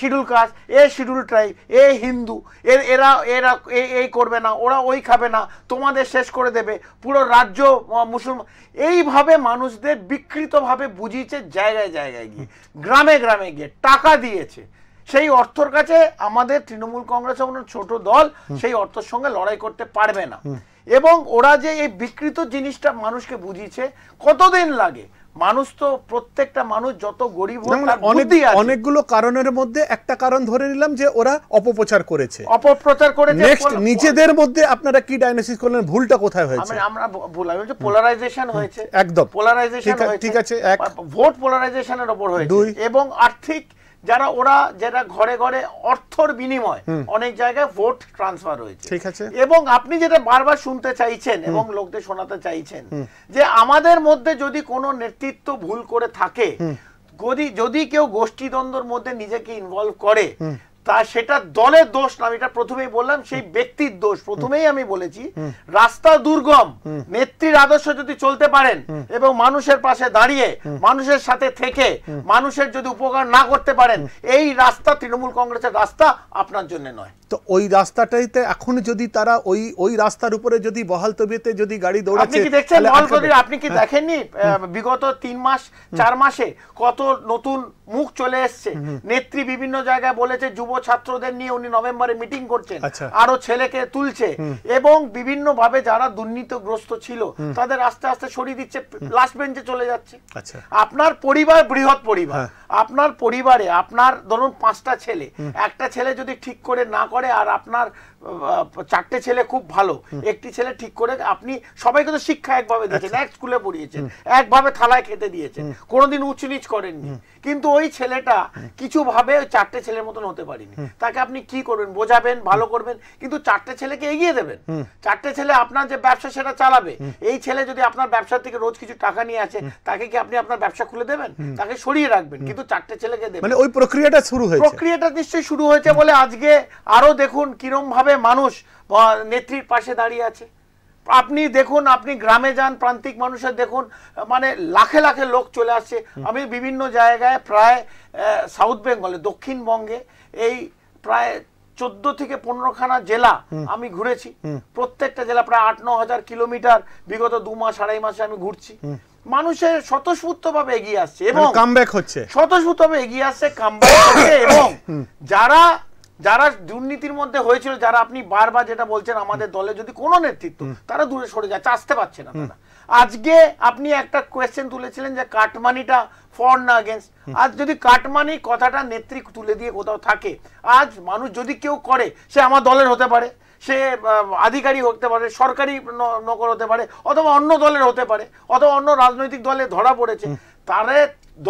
S2: শিডিউল কাস্ট এ শিডিউল ট্রাইব এ হিন্দু এর এরা এরা এই করবে না ওরা ওই খাবে না তোমাদের শেষ করে দেবে পুরো রাজ্য মুসলমান এইভাবে মানুষদের বিকৃতভাবে বুঝিয়েছে জায়গায় জায়গায় গিয়ে গ্রামে গ্রামে গিয়ে টাকা দিয়েছে সেই অর্থর কাছে আমাদের তৃণমূল কংগ্রেস ছোট দল সেই অর্থর সঙ্গে লড়াই করতে পারবে না এবং ওরা যে এই বিকৃত জিনিসটা মানুষকে বুঝিয়েছে কতদিন লাগে মানুষ তো প্রত্যেকটা মানুষ যত গরিব
S1: অনেকগুলো কারণের মধ্যে একটা কারণ ধরে নিলাম যে ওরা অপপ্রচার করেছে
S2: অপপ্রচার করে নেক্সট নিজেদের
S1: মধ্যে আপনারা কি ডায়নোসিস করলেন ভুলটা কোথায় হয়েছে
S2: আমরা ভুল আমি বলছি পোলারাইজেশন হয়েছে একদম পোলারাইজেশন ঠিক আছে এক ভোট পোলারাইজেশনের উপর হয়েছে এবং আর্থিক যারা ওরা যারা ঘরে ঘরে অর্থর বিনিময় অনেক জায়গায় ভোট ট্রান্সফার হয়েছে ঠিক আছে এবং আপনি যেটা বারবার শুনতে চাইছেন এবং লোকদের শোনাতে চাইছেন যে আমাদের মধ্যে যদি কোনো নেতৃত্ব ভুল করে থাকে যদি যদি কেউ দ্বন্দ্বের মধ্যে নিজেকে ইনভলভ করে তা সেটা দলের দোষ না আমি এটা প্রথমেই বললাম সেই ব্যক্তির দোষ প্রথমেই আমি বলেছি রাস্তা দুর্গম নেত্রীর আদর্শ যদি চলতে পারেন এবং মানুষের পাশে দাঁড়িয়ে মানুষের সাথে থেকে মানুষের যদি উপকার না করতে পারেন এই রাস্তা তৃণমূল কংগ্রেসের রাস্তা আপনার জন্য নয়
S1: তো ওই রাস্তাটাইতে এখন যদি তারা ওই ওই রাস্তার উপরে যদি বহাল তবিয়তে যদি গাড়ি দৌড়াচ্ছে আপনি কি দেখছেন আপনি কি
S2: দেখেননি বিগত তিন মাস চার মাসে কত নতুন মুখ চলে এসছে নেত্রী বিভিন্ন জায়গায় বলেছে যুব ছাত্রদের নিয়ে উনি নভেম্বরে মিটিং করছেন আচ্ছা। আরো ছেলেকে তুলছে এবং বিভিন্ন ভাবে যারা দুর্নীতিগ্রস্ত ছিল তাদের আস্তে আস্তে সরিয়ে দিচ্ছে লাস্ট বেঞ্চে চলে যাচ্ছে আচ্ছা। আপনার পরিবার বৃহৎ পরিবার হ্যাঁ। আপনার পরিবারে আপনার ধরুন পাঁচটা ছেলে একটা ছেলে যদি ঠিক করে না করে করে আর আপনার চারটে ছেলে খুব ভালো একটি ছেলে ঠিক করে আপনি সবাইকে তো শিক্ষা একভাবে আচ্ছা। দিয়েছেন এক স্কুলে পড়িয়েছেন একভাবে থালায় খেতে দিয়েছেন কোনোদিন উঁচু নিচ করেননি কিন্তু ওই ছেলেটা কিছু ভাবে ওই চারটে ছেলের মতন হতে পারিনি তাকে আপনি কি করবেন বোঝাবেন ভালো করবেন কিন্তু চারটে ছেলেকে এগিয়ে দেবেন চারটে ছেলে আপনার যে ব্যবসা সেটা চালাবে এই ছেলে যদি আপনার ব্যবসা থেকে রোজ কিছু টাকা নিয়ে আসে তাকে কি আপনি আপনার ব্যবসা খুলে দেবেন তাকে সরিয়ে রাখবেন কিন্তু চারটে ছেলেকে দেবেন মানে ওই প্রক্রিয়াটা শুরু হয়েছে প্রক্রিয়াটা নিশ্চয়ই শুরু হয়েছে বলে আজকে আরো দেখুন কিরম ভাবে কিভাবে মানুষ নেত্রীর পাশে দাঁড়িয়ে আছে আপনি দেখুন আপনি গ্রামে যান প্রান্তিক মানুষের দেখুন মানে লাখে লাখে লোক চলে আসছে আমি বিভিন্ন জায়গায় প্রায় সাউথ বেঙ্গলে দক্ষিণবঙ্গে এই প্রায় চোদ্দ থেকে পনেরোখানা জেলা আমি ঘুরেছি প্রত্যেকটা জেলা প্রায় আট ন হাজার কিলোমিটার বিগত দু মাস আড়াই মাসে আমি ঘুরছি মানুষের স্বতঃস্ফূর্ত ভাবে এগিয়ে আসছে মানে এবং কামব্যাক হচ্ছে স্বতঃস্ফূর্ত ভাবে এগিয়ে আসছে কামব্যাক হচ্ছে এবং যারা যারা দুর্নীতির মধ্যে হয়েছিল যারা আপনি বারবার যেটা বলছেন আমাদের দলে যদি কোনো নেতৃত্ব তারা দূরে সরে যাচ্ছে আসতে পারছে না আজকে আপনি একটা কোয়েশ্চেন তুলেছিলেন যে কাটমানিটা ফর না আগেন্স্ট আজ যদি কাটমানি কথাটা নেত্রী তুলে দিয়ে কোথাও থাকে আজ মানুষ যদি কেউ করে সে আমার দলের হতে পারে সে আধিকারিক হতে পারে সরকারি নকর হতে পারে অথবা অন্য দলের হতে পারে অথবা অন্য রাজনৈতিক দলে ধরা পড়েছে তারে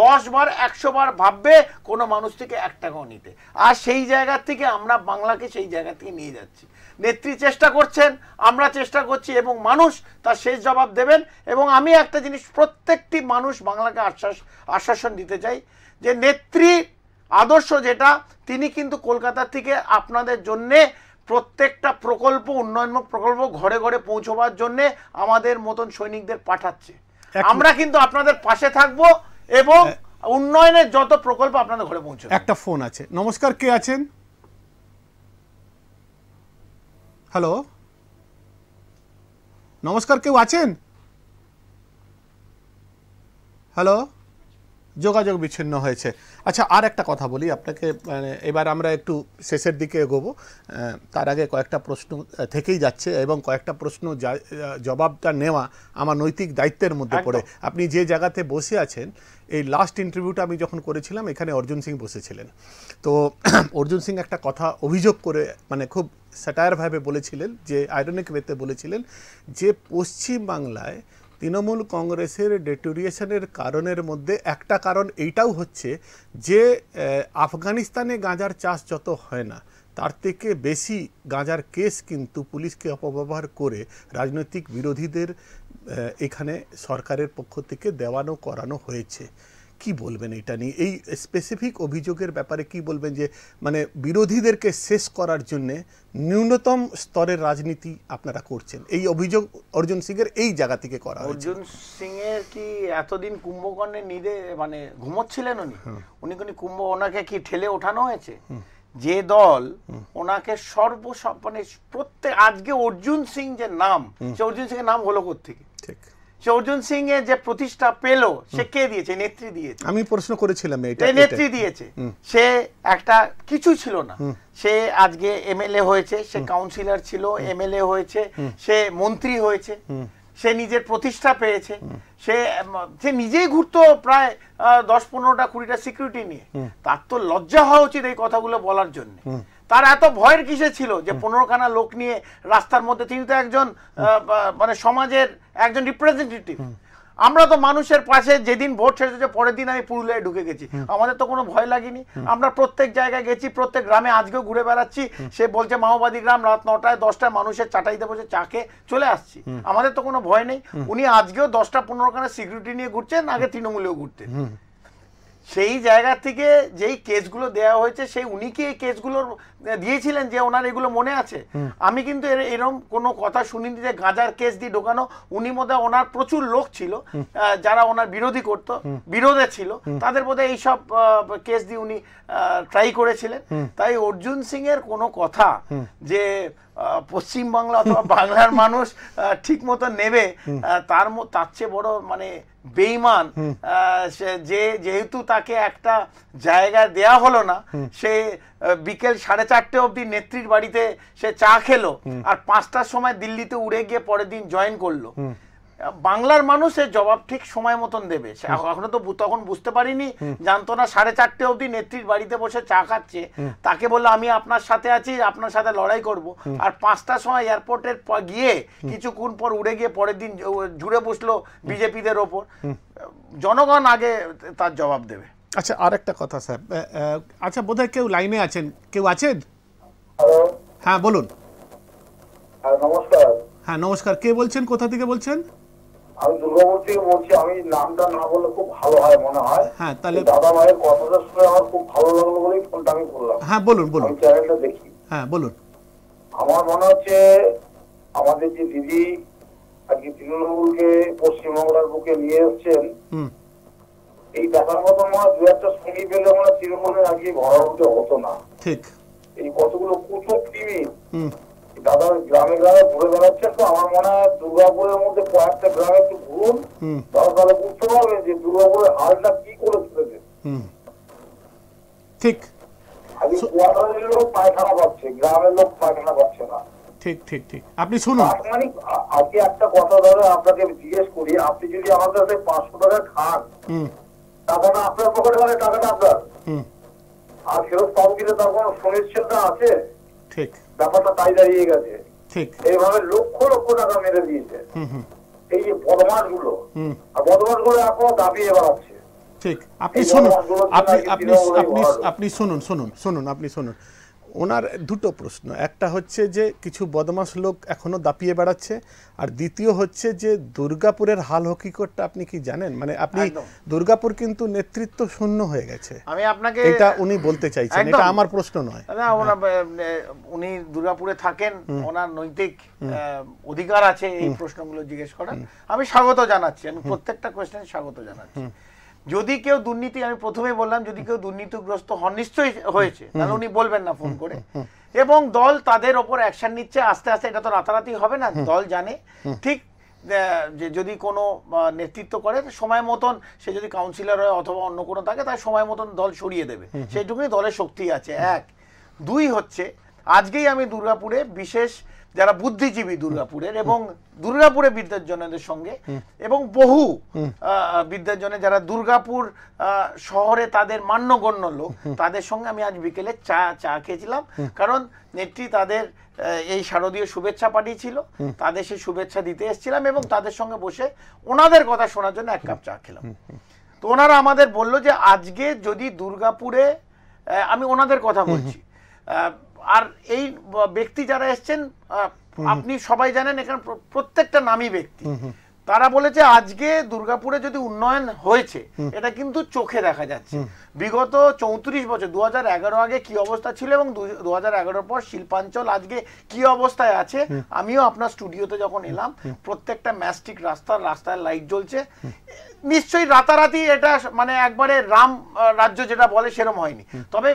S2: দশ বার একশো বার ভাববে কোনো মানুষ থেকে এক টাকাও নিতে আর সেই জায়গা থেকে আমরা বাংলাকে সেই জায়গা থেকে নিয়ে যাচ্ছি নেত্রী চেষ্টা করছেন আমরা চেষ্টা করছি এবং মানুষ তার শেষ জবাব দেবেন এবং আমি একটা জিনিস প্রত্যেকটি মানুষ বাংলাকে আশ্বাস আশ্বাসন দিতে চাই যে নেত্রী আদর্শ যেটা তিনি কিন্তু কলকাতা থেকে আপনাদের জন্যে প্রত্যেকটা প্রকল্প উন্নয়নমূলক প্রকল্প ঘরে ঘরে পৌঁছবার জন্যে আমাদের মতন সৈনিকদের পাঠাচ্ছে আমরা কিন্তু আপনাদের পাশে থাকব এবং উন্নয়নের যত প্রকল্প আপনাদের ঘরে পৌঁছে
S1: একটা ফোন আছে নমস্কার কে আছেন হ্যালো নমস্কার কেউ আছেন হ্যালো যোগাযোগ বিচ্ছিন্ন হয়েছে আচ্ছা আর একটা কথা বলি আপনাকে মানে এবার আমরা একটু শেষের দিকে এগোবো তার আগে কয়েকটা প্রশ্ন থেকেই যাচ্ছে এবং কয়েকটা প্রশ্ন জবাবটা নেওয়া আমার নৈতিক দায়িত্বের মধ্যে পড়ে আপনি যে জায়গাতে বসে আছেন এই লাস্ট ইন্টারভিউটা আমি যখন করেছিলাম এখানে অর্জুন সিং বসেছিলেন তো অর্জুন সিং একটা কথা অভিযোগ করে মানে খুব স্যাটায়ারভাবে বলেছিলেন যে আইরনিক ওয়েতে বলেছিলেন যে পশ্চিম বাংলায় তৃণমূল কংগ্রেসের ডেটুরিয়েশনের কারণের মধ্যে একটা কারণ এইটাও হচ্ছে যে আফগানিস্তানে গাঁজার চাষ যত হয় না তার থেকে বেশি গাঁজার কেস কিন্তু পুলিশকে অপব্যবহার করে রাজনৈতিক বিরোধীদের এখানে সরকারের পক্ষ থেকে দেওয়ানো করানো হয়েছে কি বলবেন এটা নিয়ে এই স্পেসিফিক অভিযোগের ব্যাপারে কি বলবেন যে মানে বিরোধীদেরকে শেষ করার জন্যে ন্যূনতম স্তরের রাজনীতি আপনারা করছেন এই অভিযোগ অর্জুন সিং এর এই জায়গা থেকে করা অর্জুন
S2: সিং এর কি এতদিন কুম্ভকর্ণে নিদে মানে ঘুমোচ্ছিলেন উনি হ্যাঁ। উনি কোন কুম্ভ ওনাকে কি ঠেলে ওঠানো হয়েছে যে দল ওনাকে সর্ব মানে প্রত্যেক আজকে অর্জুন সিং যে নাম সে অর্জুন সিং এর নাম হলো কোথেকে ঠিক চৌজন সিং এর যে প্রতিষ্ঠা পেল সে কে দিয়েছে নেত্রী দিয়েছে আমি
S1: প্রশ্ন করেছিলাম এটা নেত্রী দিয়েছে
S2: সে একটা কিছু ছিল না সে আজকে এমএলএ হয়েছে সে কাউন্সিলর ছিল এমএলএ হয়েছে সে মন্ত্রী হয়েছে সে নিজের প্রতিষ্ঠা পেয়েছে সে সে নিজেই ঘুরত প্রায় দশ পনেরোটা কুড়িটা সিকিউরিটি নিয়ে তার তো লজ্জা হওয়া উচিত এই কথাগুলো বলার জন্য তার এত ভয়ের কিসে ছিল যে পনেরোখানা লোক নিয়ে রাস্তার মধ্যে তিনি তো একজন মানে সমাজের একজন রিপ্রেজেন্টেটিভ আমরা তো মানুষের পাশে যেদিন ভোট শেষ হয়েছে পরের দিন আমি পুরুলিয়ায় ঢুকে গেছি আমাদের তো কোনো ভয় লাগেনি আমরা প্রত্যেক জায়গায় গেছি প্রত্যেক গ্রামে আজকেও ঘুরে বেড়াচ্ছি সে বলছে মাওবাদী গ্রাম রাত নটায় দশটায় মানুষের চাটাইতে বসে চাকে চলে আসছি আমাদের তো কোনো ভয় নেই উনি আজকেও দশটা পনেরোখানা সিকিউরিটি নিয়ে ঘুরছেন আগে তৃণমূলেও ঘুরতেন সেই জায়গা থেকে যেই কেসগুলো দেয়া হয়েছে সেই উনি কি এই কেসগুলোর দিয়েছিলেন যে ওনার এগুলো মনে আছে আমি কিন্তু এরকম কোনো কথা শুনিনি যে গাঁজার কেস দিয়ে ঢোকানো উনি মধ্যে ওনার প্রচুর লোক ছিল যারা ওনার বিরোধী করত বিরোধে ছিল তাদের মধ্যে এইসব কেস দিয়ে উনি ট্রাই করেছিলেন তাই অর্জুন সিং এর কোনো কথা যে পশ্চিমবাংলা অথবা বাংলার মানুষ ঠিক মতো নেবে তার তার চেয়ে বড় মানে বেইমান যে যেহেতু তাকে একটা জায়গা দেয়া হলো না সে বিকেল সাড়ে চারটে অব্দি নেত্রীর বাড়িতে সে চা খেলো আর পাঁচটার সময় দিল্লিতে উড়ে গিয়ে পরের দিন জয়েন করলো বাংলার মানুষের জবাব ঠিক সময় মতন দেবে এখনো তো তখন বুঝতে পারিনি জানতো না সাড়ে চারটে অবধি নেত্রীর বাড়িতে বসে চা খাচ্ছে তাকে বললো আমি আপনার সাথে আছি আপনার সাথে লড়াই করব আর পাঁচটার সময় এয়ারপোর্টের গিয়ে কিছুক্ষণ পর উড়ে গিয়ে পরের দিন জুড়ে বসলো বিজেপিদের ওপর জনগণ আগে তার জবাব দেবে
S1: আচ্ছা আর একটা কথা স্যার আচ্ছা বোধহয় কেউ লাইনে আছেন কেউ আছেন হ্যাঁ বলুন
S5: হ্যাঁ, নমস্কার
S1: হ্যাঁ নমস্কার কে বলছেন
S5: কোথা থেকে বলছেন আমি দুর্গাবতী বলছি আমি নামটা না বললে খুব ভালো হয় মনে হয়
S1: হ্যাঁ তাহলে দাদা
S5: ভাইয়ের কথাটা শুনে আমার খুব ভালো লাগলো বলেই ফোনটা আমি করলাম হ্যাঁ বলুন বলুন চ্যানেলটা দেখি হ্যাঁ বলুন আমার মনে হচ্ছে আমাদের যে দিদি আজকে তৃণমূলকে পশ্চিমবঙ্গলার বুকে নিয়ে এসছেন এই দেখার মতো মনে দু একটা সঙ্গী পেলে আমরা তৃণমূলের আগে ভরা হতে হতো না ঠিক এই কতগুলো কুচুক টিভি দাদা গ্রামে গ্রামে ঘুরে তো আমার মনে হয় দুর্গাপুরের মধ্যে কয়েকটা গ্রামে একটু ঘুরুন তাহলে বুঝতে যে দুর্গাপুরের হালটা কি করে তুলেছে ঠিক আপনি শুনুন আজকে একটা কথা ধরে আপনাকে জিজ্ঞেস করি আপনি যদি আমাদের কাছে পাঁচশো টাকা খান টাকাটা আপনার পকেটে মানে টাকাটা আপনার আর ফেরত পাবো কিনা তখন কোনো আছে ঠিক ব্যাপারটা তাই দাঁড়িয়ে গেছে এইভাবে লক্ষ লক্ষ টাকা মেরে দিয়েছে এই যে বদমাস গুলো আর বদমাস গুলো এখনো দাবিয়ে বেড়াচ্ছে ঠিক
S1: আপনি শুনুন আপনি আপনি আপনি শুনুন শুনুন শুনুন আপনি শুনুন ওনার দুটো প্রশ্ন একটা হচ্ছে যে কিছু বদমাস লোক এখনো দাপিয়ে বেড়াচ্ছে আর দ্বিতীয় হচ্ছে যে দুর্গাপুরের হাল হকিকতটা আপনি কি জানেন মানে আপনি দুর্গাপুর কিন্তু নেতৃত্ব শূন্য হয়ে গেছে আমি আপনাকে এটা উনি বলতে চাইছেন এটা আমার প্রশ্ন নয়
S2: না হ্যাঁ। উনি দুর্গাপুরে থাকেন ওনার নৈতিক অধিকার আছে এই প্রশ্নগুলো জিজ্ঞেস করার আমি স্বাগত জানাচ্ছি আমি প্রত্যেকটা কোয়েশ্চেন স্বাগত জানাচ্ছি যদি কেউ দুর্নীতি আমি প্রথমে বললাম যদি কেউ দুর্নীতিগ্রস্ত হন নিশ্চয়ই হয়েছে তাহলে উনি বলবেন না ফোন করে এবং দল তাদের ওপর অ্যাকশন নিচ্ছে আস্তে আস্তে এটা তো রাতারাতি হবে না দল জানে ঠিক যে যদি কোনো নেতৃত্ব করে সময় মতন সে যদি কাউন্সিলর হয় অথবা অন্য কোনো থাকে তার সময় মতন দল সরিয়ে দেবে সেইটুকুনি দলের শক্তি আছে এক দুই হচ্ছে আজকেই আমি দুর্গাপুরে বিশেষ যারা বুদ্ধিজীবী দুর্গাপুরের এবং দুর্গাপুরে বিদ্যার্জনেদের সঙ্গে এবং বহু বিদ্যার্জনে যারা দুর্গাপুর শহরে তাদের মান্যগণ্য লোক তাদের সঙ্গে আমি আজ বিকেলে চা চা খেয়েছিলাম কারণ নেত্রী তাদের এই শারদীয় শুভেচ্ছা পাঠিয়েছিল তাদের সেই শুভেচ্ছা দিতে এসেছিলাম এবং তাদের সঙ্গে বসে ওনাদের কথা শোনার জন্য এক কাপ চা খেলাম তো ওনারা আমাদের বলল যে আজকে যদি দুর্গাপুরে আমি ওনাদের কথা বলছি আর এই ব্যক্তি যারা এসছেন আপনি সবাই জানেন এখানে প্রত্যেকটা নামী ব্যক্তি তারা বলেছে আজকে দুর্গাপুরে যদি উন্নয়ন হয়েছে এটা কিন্তু চোখে দেখা যাচ্ছে বিগত চৌত্রিশ বছর দু আগে কি অবস্থা ছিল এবং দু হাজার পর শিল্পাঞ্চল আজকে কি অবস্থায় আছে আমিও আপনার স্টুডিওতে যখন এলাম প্রত্যেকটা ম্যাস্টিক রাস্তার রাস্তায় লাইট জ্বলছে নিশ্চয়ই রাতারাতি এটা মানে একবারে রাম রাজ্য যেটা বলে সেরম হয়নি তবে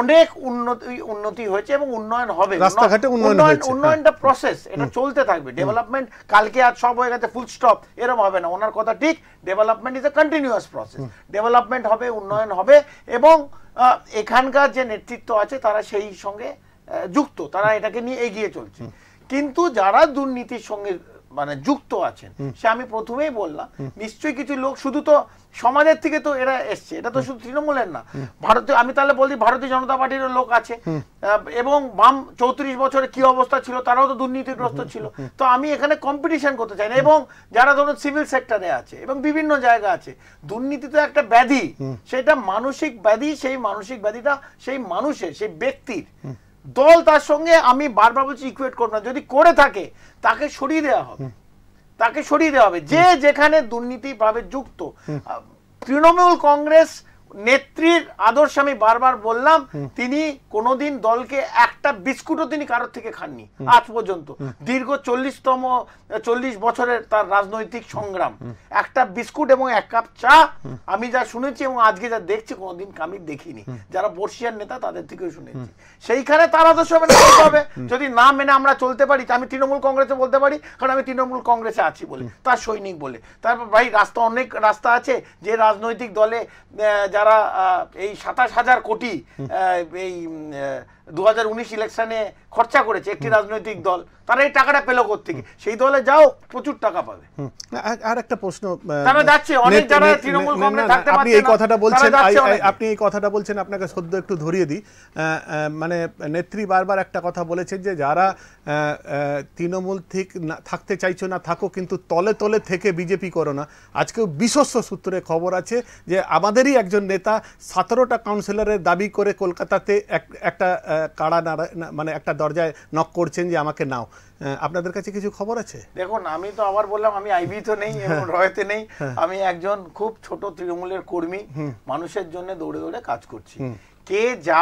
S2: অনেক উন্নতি উন্নতি হয়েছে এবং উন্নয়ন হবে রাস্তাঘাটে উন্নয়ন উন্নয়নটা প্রসেস হ্যাঁ। এটা চলতে থাকবে ডেভেলপমেন্ট কালকে আজ সব হয়ে গেছে ফুল স্টপ এরম হবে না ওনার কথা ঠিক development is a continuous process development হবে উন্নয়ন হবে এবং এখানকার যে নেতৃত্ব আছে তারা সেই সঙ্গে যুক্ত তারা এটাকে নিয়ে এগিয়ে চলছে কিন্তু যারা দুর্নীতির সঙ্গে মানে যুক্ত আছেন সে আমি প্রথমেই বললাম নিশ্চয়ই কিছু লোক শুধু তো সমাজের থেকে তো এরা এসছে এটা তো শুধু তৃণমূলের না ভারতীয় আমি তাহলে বলি ভারতীয় জনতা পার্টির লোক আছে এবং বাম চৌত্রিশ বছরে কি অবস্থা ছিল তারাও তো দুর্নীতিগ্রস্ত ছিল তো আমি এখানে কম্পিটিশন করতে চাই না এবং যারা ধরুন সিভিল সেক্টরে আছে এবং বিভিন্ন জায়গা আছে দুর্নীতি তো একটা ব্যাধি সেটা মানসিক ব্যাধি সেই মানসিক ব্যাধিটা সেই মানুষের সেই ব্যক্তির দল তার সঙ্গে আমি বারবার বলছি ইকুয়েট করবো না যদি করে থাকে তাকে সরিয়ে দেওয়া হবে তাকে সরিয়ে দেওয়া হবে যে যেখানে দুর্নীতি ভাবে যুক্ত তৃণমূল কংগ্রেস নেত্রীর আদর্শ আমি বারবার বললাম তিনি কোনোদিন দলকে একটা বিস্কুটও তিনি কারোর থেকে খাননি আজ পর্যন্ত দীর্ঘ চল্লিশতম চল্লিশ বছরের তার রাজনৈতিক সংগ্রাম একটা বিস্কুট এবং এক কাপ চা আমি যা শুনেছি এবং আজকে যা দেখছি কোনোদিন আমি দেখিনি যারা বর্ষিয়ার নেতা তাদের থেকেও শুনেছি সেইখানে তার আদর্শ মেনে চলতে হবে যদি না মেনে আমরা চলতে পারি আমি তৃণমূল কংগ্রেসে বলতে পারি কারণ আমি তৃণমূল কংগ্রেসে আছি বলে তার সৈনিক বলে তারপর ভাই রাস্তা অনেক রাস্তা আছে যে রাজনৈতিক দলে যা যারা এই সাতাশ হাজার কোটি এই দু ইলেকশনে খরচা করেছে একটি রাজনৈতিক দল তারা এই টাকাটা পেলো থেকে সেই দলে যাও
S1: প্রচুর টাকা পাবে আর একটা প্রশ্ন তারা যাচ্ছে অনেক যারা তৃণমূল কংগ্রেস থাকতে আপনি এই কথাটা বলছেন আপনি এই কথাটা বলছেন আপনাকে সদ্য একটু ধরিয়ে দিই মানে নেত্রী বারবার একটা কথা বলেছেন যে যারা তৃণমূল ঠিক থাকতে চাইছো না থাকো কিন্তু তলে তলে থেকে বিজেপি করো না আজকেও বিশ্বস্ত সূত্রে খবর আছে যে আমাদেরই একজন নেতা সতেরোটা কাউন্সিলরের দাবি করে কলকাতাতে একটা কাড়া নাড়া মানে একটা দরজায় নক করছেন যে আমাকে নাও আপনাদের কাছে কিছু খবর আছে
S2: দেখুন আমি তো আবার বললাম আমি আইবি তো নেই হ্যাঁ। রয়েতে নেই হ্যাঁ। আমি একজন খুব ছোট তৃণমূলের কর্মী মানুষের জন্য দৌড়ে দৌড়ে কাজ করছি কে যা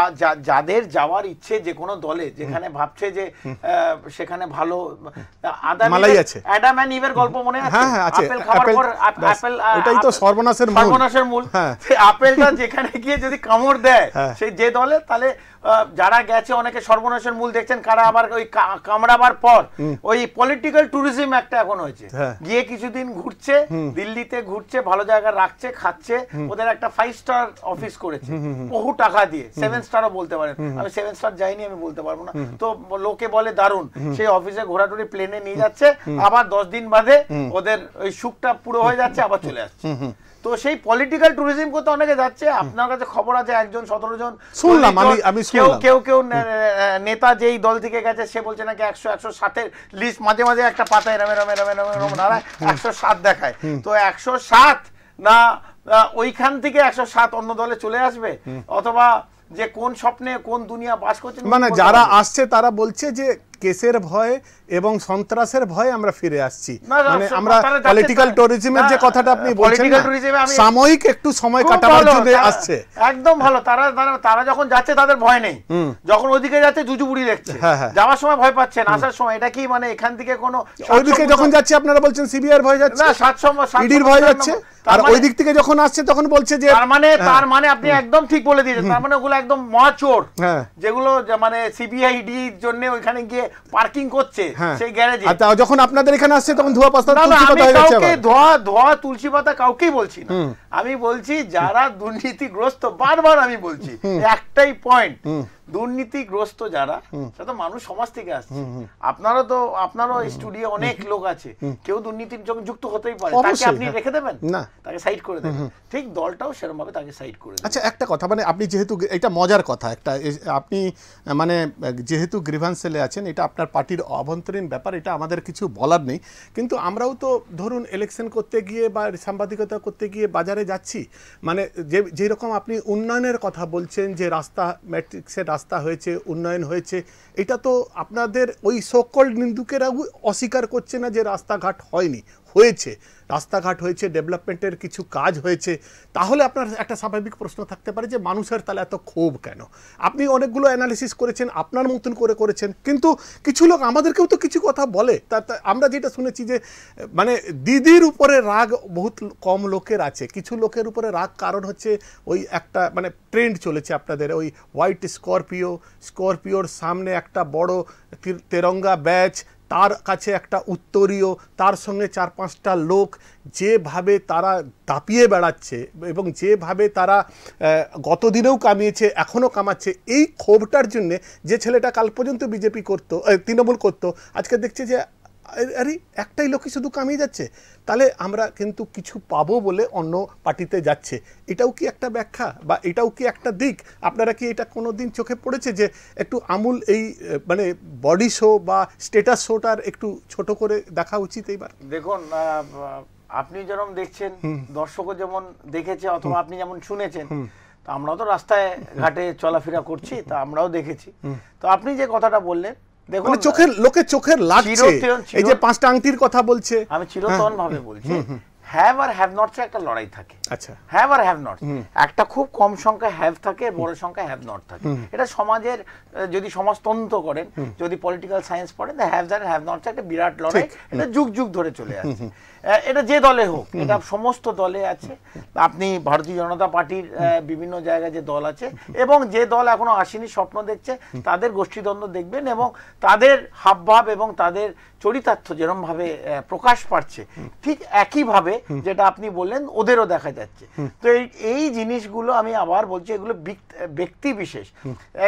S2: যাদের যাওয়ার ইচ্ছে যে কোনো দলে যেখানে ভাবছে যে সেখানে ভালো আদাম আছে অ্যাডাম এন্ড ইভের গল্প মনে আছে হ্যাঁ, আপেল খাওয়ার পর আপেল ওটাই তো সর্বনাশের মূল সর্বনাশের মূল আপেলটা যেখানে গিয়ে যদি কামড় দেয় সে যে দলে তাহলে যারা গেছে অনেকে সর্বনাশের মূল দেখছেন কারা আবার ওই কামড়াবার পর ওই পলিটিক্যাল ট্যুরিজম একটা এখন হয়েছে হ্যাঁ। গিয়ে কিছুদিন ঘুরছে দিল্লিতে ঘুরছে ভালো জায়গা রাখছে খাচ্ছে ওদের একটা ফাইভ স্টার অফিস করেছে বহু টাকা দিয়ে সেভেন স্টারও বলতে পারেন আমি সেভেন স্টার যাইনি আমি বলতে পারবো না তো লোকে বলে দারুণ সেই অফিসে ঘোরাটুরি প্লেনে নিয়ে যাচ্ছে আবার দশ দিন বাদে ওদের ওই সুখটা পুরো হয়ে যাচ্ছে আবার চলে
S4: আসছে
S5: তো
S2: সেই পলিটিক্যাল ট্যুরিজম করতে অনেকে যাচ্ছে আপনার কাছে খবর আছে একজন সতেরো জন শুনলাম আমি আমি কেউ কেউ কেউ নেতা যেই দল থেকে গেছে সে বলছে নাকি একশো একশো সাতের লিস্ট মাঝে মাঝে একটা পাতায় রামে রামে রামে রামে রামে দাঁড়ায় একশো সাত দেখায় তো একশো সাত না ওইখান থেকে একশো সাত অন্য দলে চলে আসবে অথবা যে কোন স্বপ্নে কোন দুনিয়া বাস করছে মানে যারা
S1: আসছে তারা বলছে যে কেসের ভয় এবং সন্ত্রাসের ভয় আমরা ফিরে আসছি মানে আমরা পলিটিক্যাল টুরিজমের যে কথাটা আপনি বলছেন সাময়িক একটু সময় কাটাবার জন্য আসছে
S2: একদম ভালো তারা তারা যখন যাচ্ছে তাদের ভয় নেই যখন ওদিকে যাচ্ছে জুজুবুড়ি দেখছে হ্যাঁ, হ্যাঁ। যাওয়ার সময় ভয় পাচ্ছেন আসার সময় এটা কি মানে এখান থেকে কোনো ওইদিকে যখন যাচ্ছে
S1: আপনারা বলছেন সিবিআর ভয় যাচ্ছে না সাত সময়
S2: ইডির ভয় যাচ্ছে আর মানে- ওই দিক
S1: থেকে যখন আসছে তখন বলছে যে
S2: তার মানে হ্যাঁ। তার মানে আপনি একদম ঠিক বলে দিয়েছেন তার মানে ওগুলো একদম মহাচোর যেগুলো মানে সিবিআইডি জন্য ওইখানে গিয়ে পার্কিং করছে হ্যাঁ। সেই গ্যারেজে
S1: যখন আপনাদের এখানে আসছে তখন ধোয়া পাতা তুলসী পাতা হয়ে গেছে কাউকে
S2: ধোয়া ধোয়া তুলসী পাতা কাউকেই বলছি না আমি বলছি যারা দুর্নীতিগ্রস্ত বারবার আমি বলছি একটাই পয়েন্ট দুর্নীতিগ্রস্ত যারা সেটা মানুষ সমাজ থেকে আসছে আপনারা তো আপনারও স্টুডিও অনেক লোক আছে কেউ দুর্নীতির জন্য যুক্ত হতেই পারে তাকে আপনি হ্যাঁ। রেখে দেবেন না তাকে সাইড করে দেবেন ঠিক দলটাও সেরকম ভাবে তাকে সাইড করে
S1: আচ্ছা একটা কথা মানে আপনি যেহেতু এটা মজার কথা একটা আপনি মানে যেহেতু গ্রিভান্সেলে আছেন এটা আপনার পার্টির অভ্যন্তরীণ ব্যাপার এটা আমাদের কিছু বলার নেই কিন্তু আমরাও তো ধরুন ইলেকশন করতে গিয়ে বা সাংবাদিকতা করতে গিয়ে বাজারে যাচ্ছি মানে যে যেরকম আপনি উন্নয়নের কথা বলছেন যে রাস্তা ম্যাট্রিক্সের রাস্তা রাস্তা হয়েছে উন্নয়ন হয়েছে এটা তো আপনাদের ওই সকল নিন্দুকেরা অস্বীকার করছে না যে রাস্তাঘাট হয়নি হয়েছে রাস্তাঘাট হয়েছে ডেভেলপমেন্টের কিছু কাজ হয়েছে তাহলে আপনার একটা স্বাভাবিক প্রশ্ন থাকতে পারে যে মানুষের তাহলে এত ক্ষোভ কেন আপনি অনেকগুলো অ্যানালিসিস করেছেন আপনার মতন করে করেছেন কিন্তু কিছু লোক আমাদেরকেও তো কিছু কথা বলে তা আমরা যেটা শুনেছি যে মানে দিদির উপরে রাগ বহুত কম লোকের আছে কিছু লোকের উপরে রাগ কারণ হচ্ছে ওই একটা মানে ট্রেন্ড চলেছে আপনাদের ওই হোয়াইট স্করপিও স্করপিওর সামনে একটা বড় তেরঙ্গা ব্যাচ তার কাছে একটা উত্তরীয় তার সঙ্গে চার পাঁচটা লোক যেভাবে তারা দাপিয়ে বেড়াচ্ছে এবং যেভাবে তারা গতদিনেও কামিয়েছে এখনও কামাচ্ছে এই ক্ষোভটার জন্যে যে ছেলেটা কাল পর্যন্ত বিজেপি করতো তৃণমূল করতো আজকে দেখছে যে আরে একটাই লোকই শুধু কামিয়ে যাচ্ছে তাহলে আমরা কিন্তু কিছু পাবো বলে অন্য পার্টিতে যাচ্ছে এটাও কি একটা ব্যাখ্যা বা এটাও কি একটা দিক আপনারা কি এটা কোনো দিন চোখে পড়েছে যে একটু আমূল এই মানে বডি শো বা স্টেটাস শোটার একটু ছোট করে দেখা উচিত এইবার
S2: দেখুন আপনি যেরকম দেখছেন দর্শকও যেমন দেখেছে অথবা আপনি যেমন শুনেছেন তা আমরাও তো রাস্তায় ঘাটে চলাফেরা করছি তা আমরাও দেখেছি তো আপনি যে কথাটা বললেন দেখুন মানে চোখের
S1: লোকে চোখের লাগছে এই যে পাঁচটা আংটির কথা বলছে
S2: আমি হ্যাঁ। চিরতন ভাবে বলছি হ্যাভ আর হ্যাভ নটস একটা লড়াই থাকে আচ্ছা হ্যাভ আর হ্যাভ নট একটা খুব কম সংখ্যা হ্যাভ থাকে বড় সংখ্যা হ্যাভ নট থাকে এটা সমাজের যদি সমাজতন্ত্র করেন যদি পলিটিক্যাল সায়েন্স পড়েন হ্যাভ আর হ্যাভ নটস একটা বিরাট লড়াই এটা যুগ যুগ ধরে চলে আসছে এটা যে দলে হোক এটা সমস্ত দলে আছে আপনি ভারতীয় জনতা পার্টির বিভিন্ন জায়গায় যে দল আছে এবং যে দল এখনো আসেনি স্বপ্ন দেখছে তাদের গোষ্ঠীদ্বন্দ্ব দেখবেন এবং তাদের হাবভাব এবং তাদের চরিতার্থ যেরমভাবে প্রকাশ পাচ্ছে ঠিক একইভাবে যেটা আপনি বললেন ওদেরও দেখা যাচ্ছে তো এই এই জিনিসগুলো আমি আবার বলছি এগুলো ব্যক্তি বিশেষ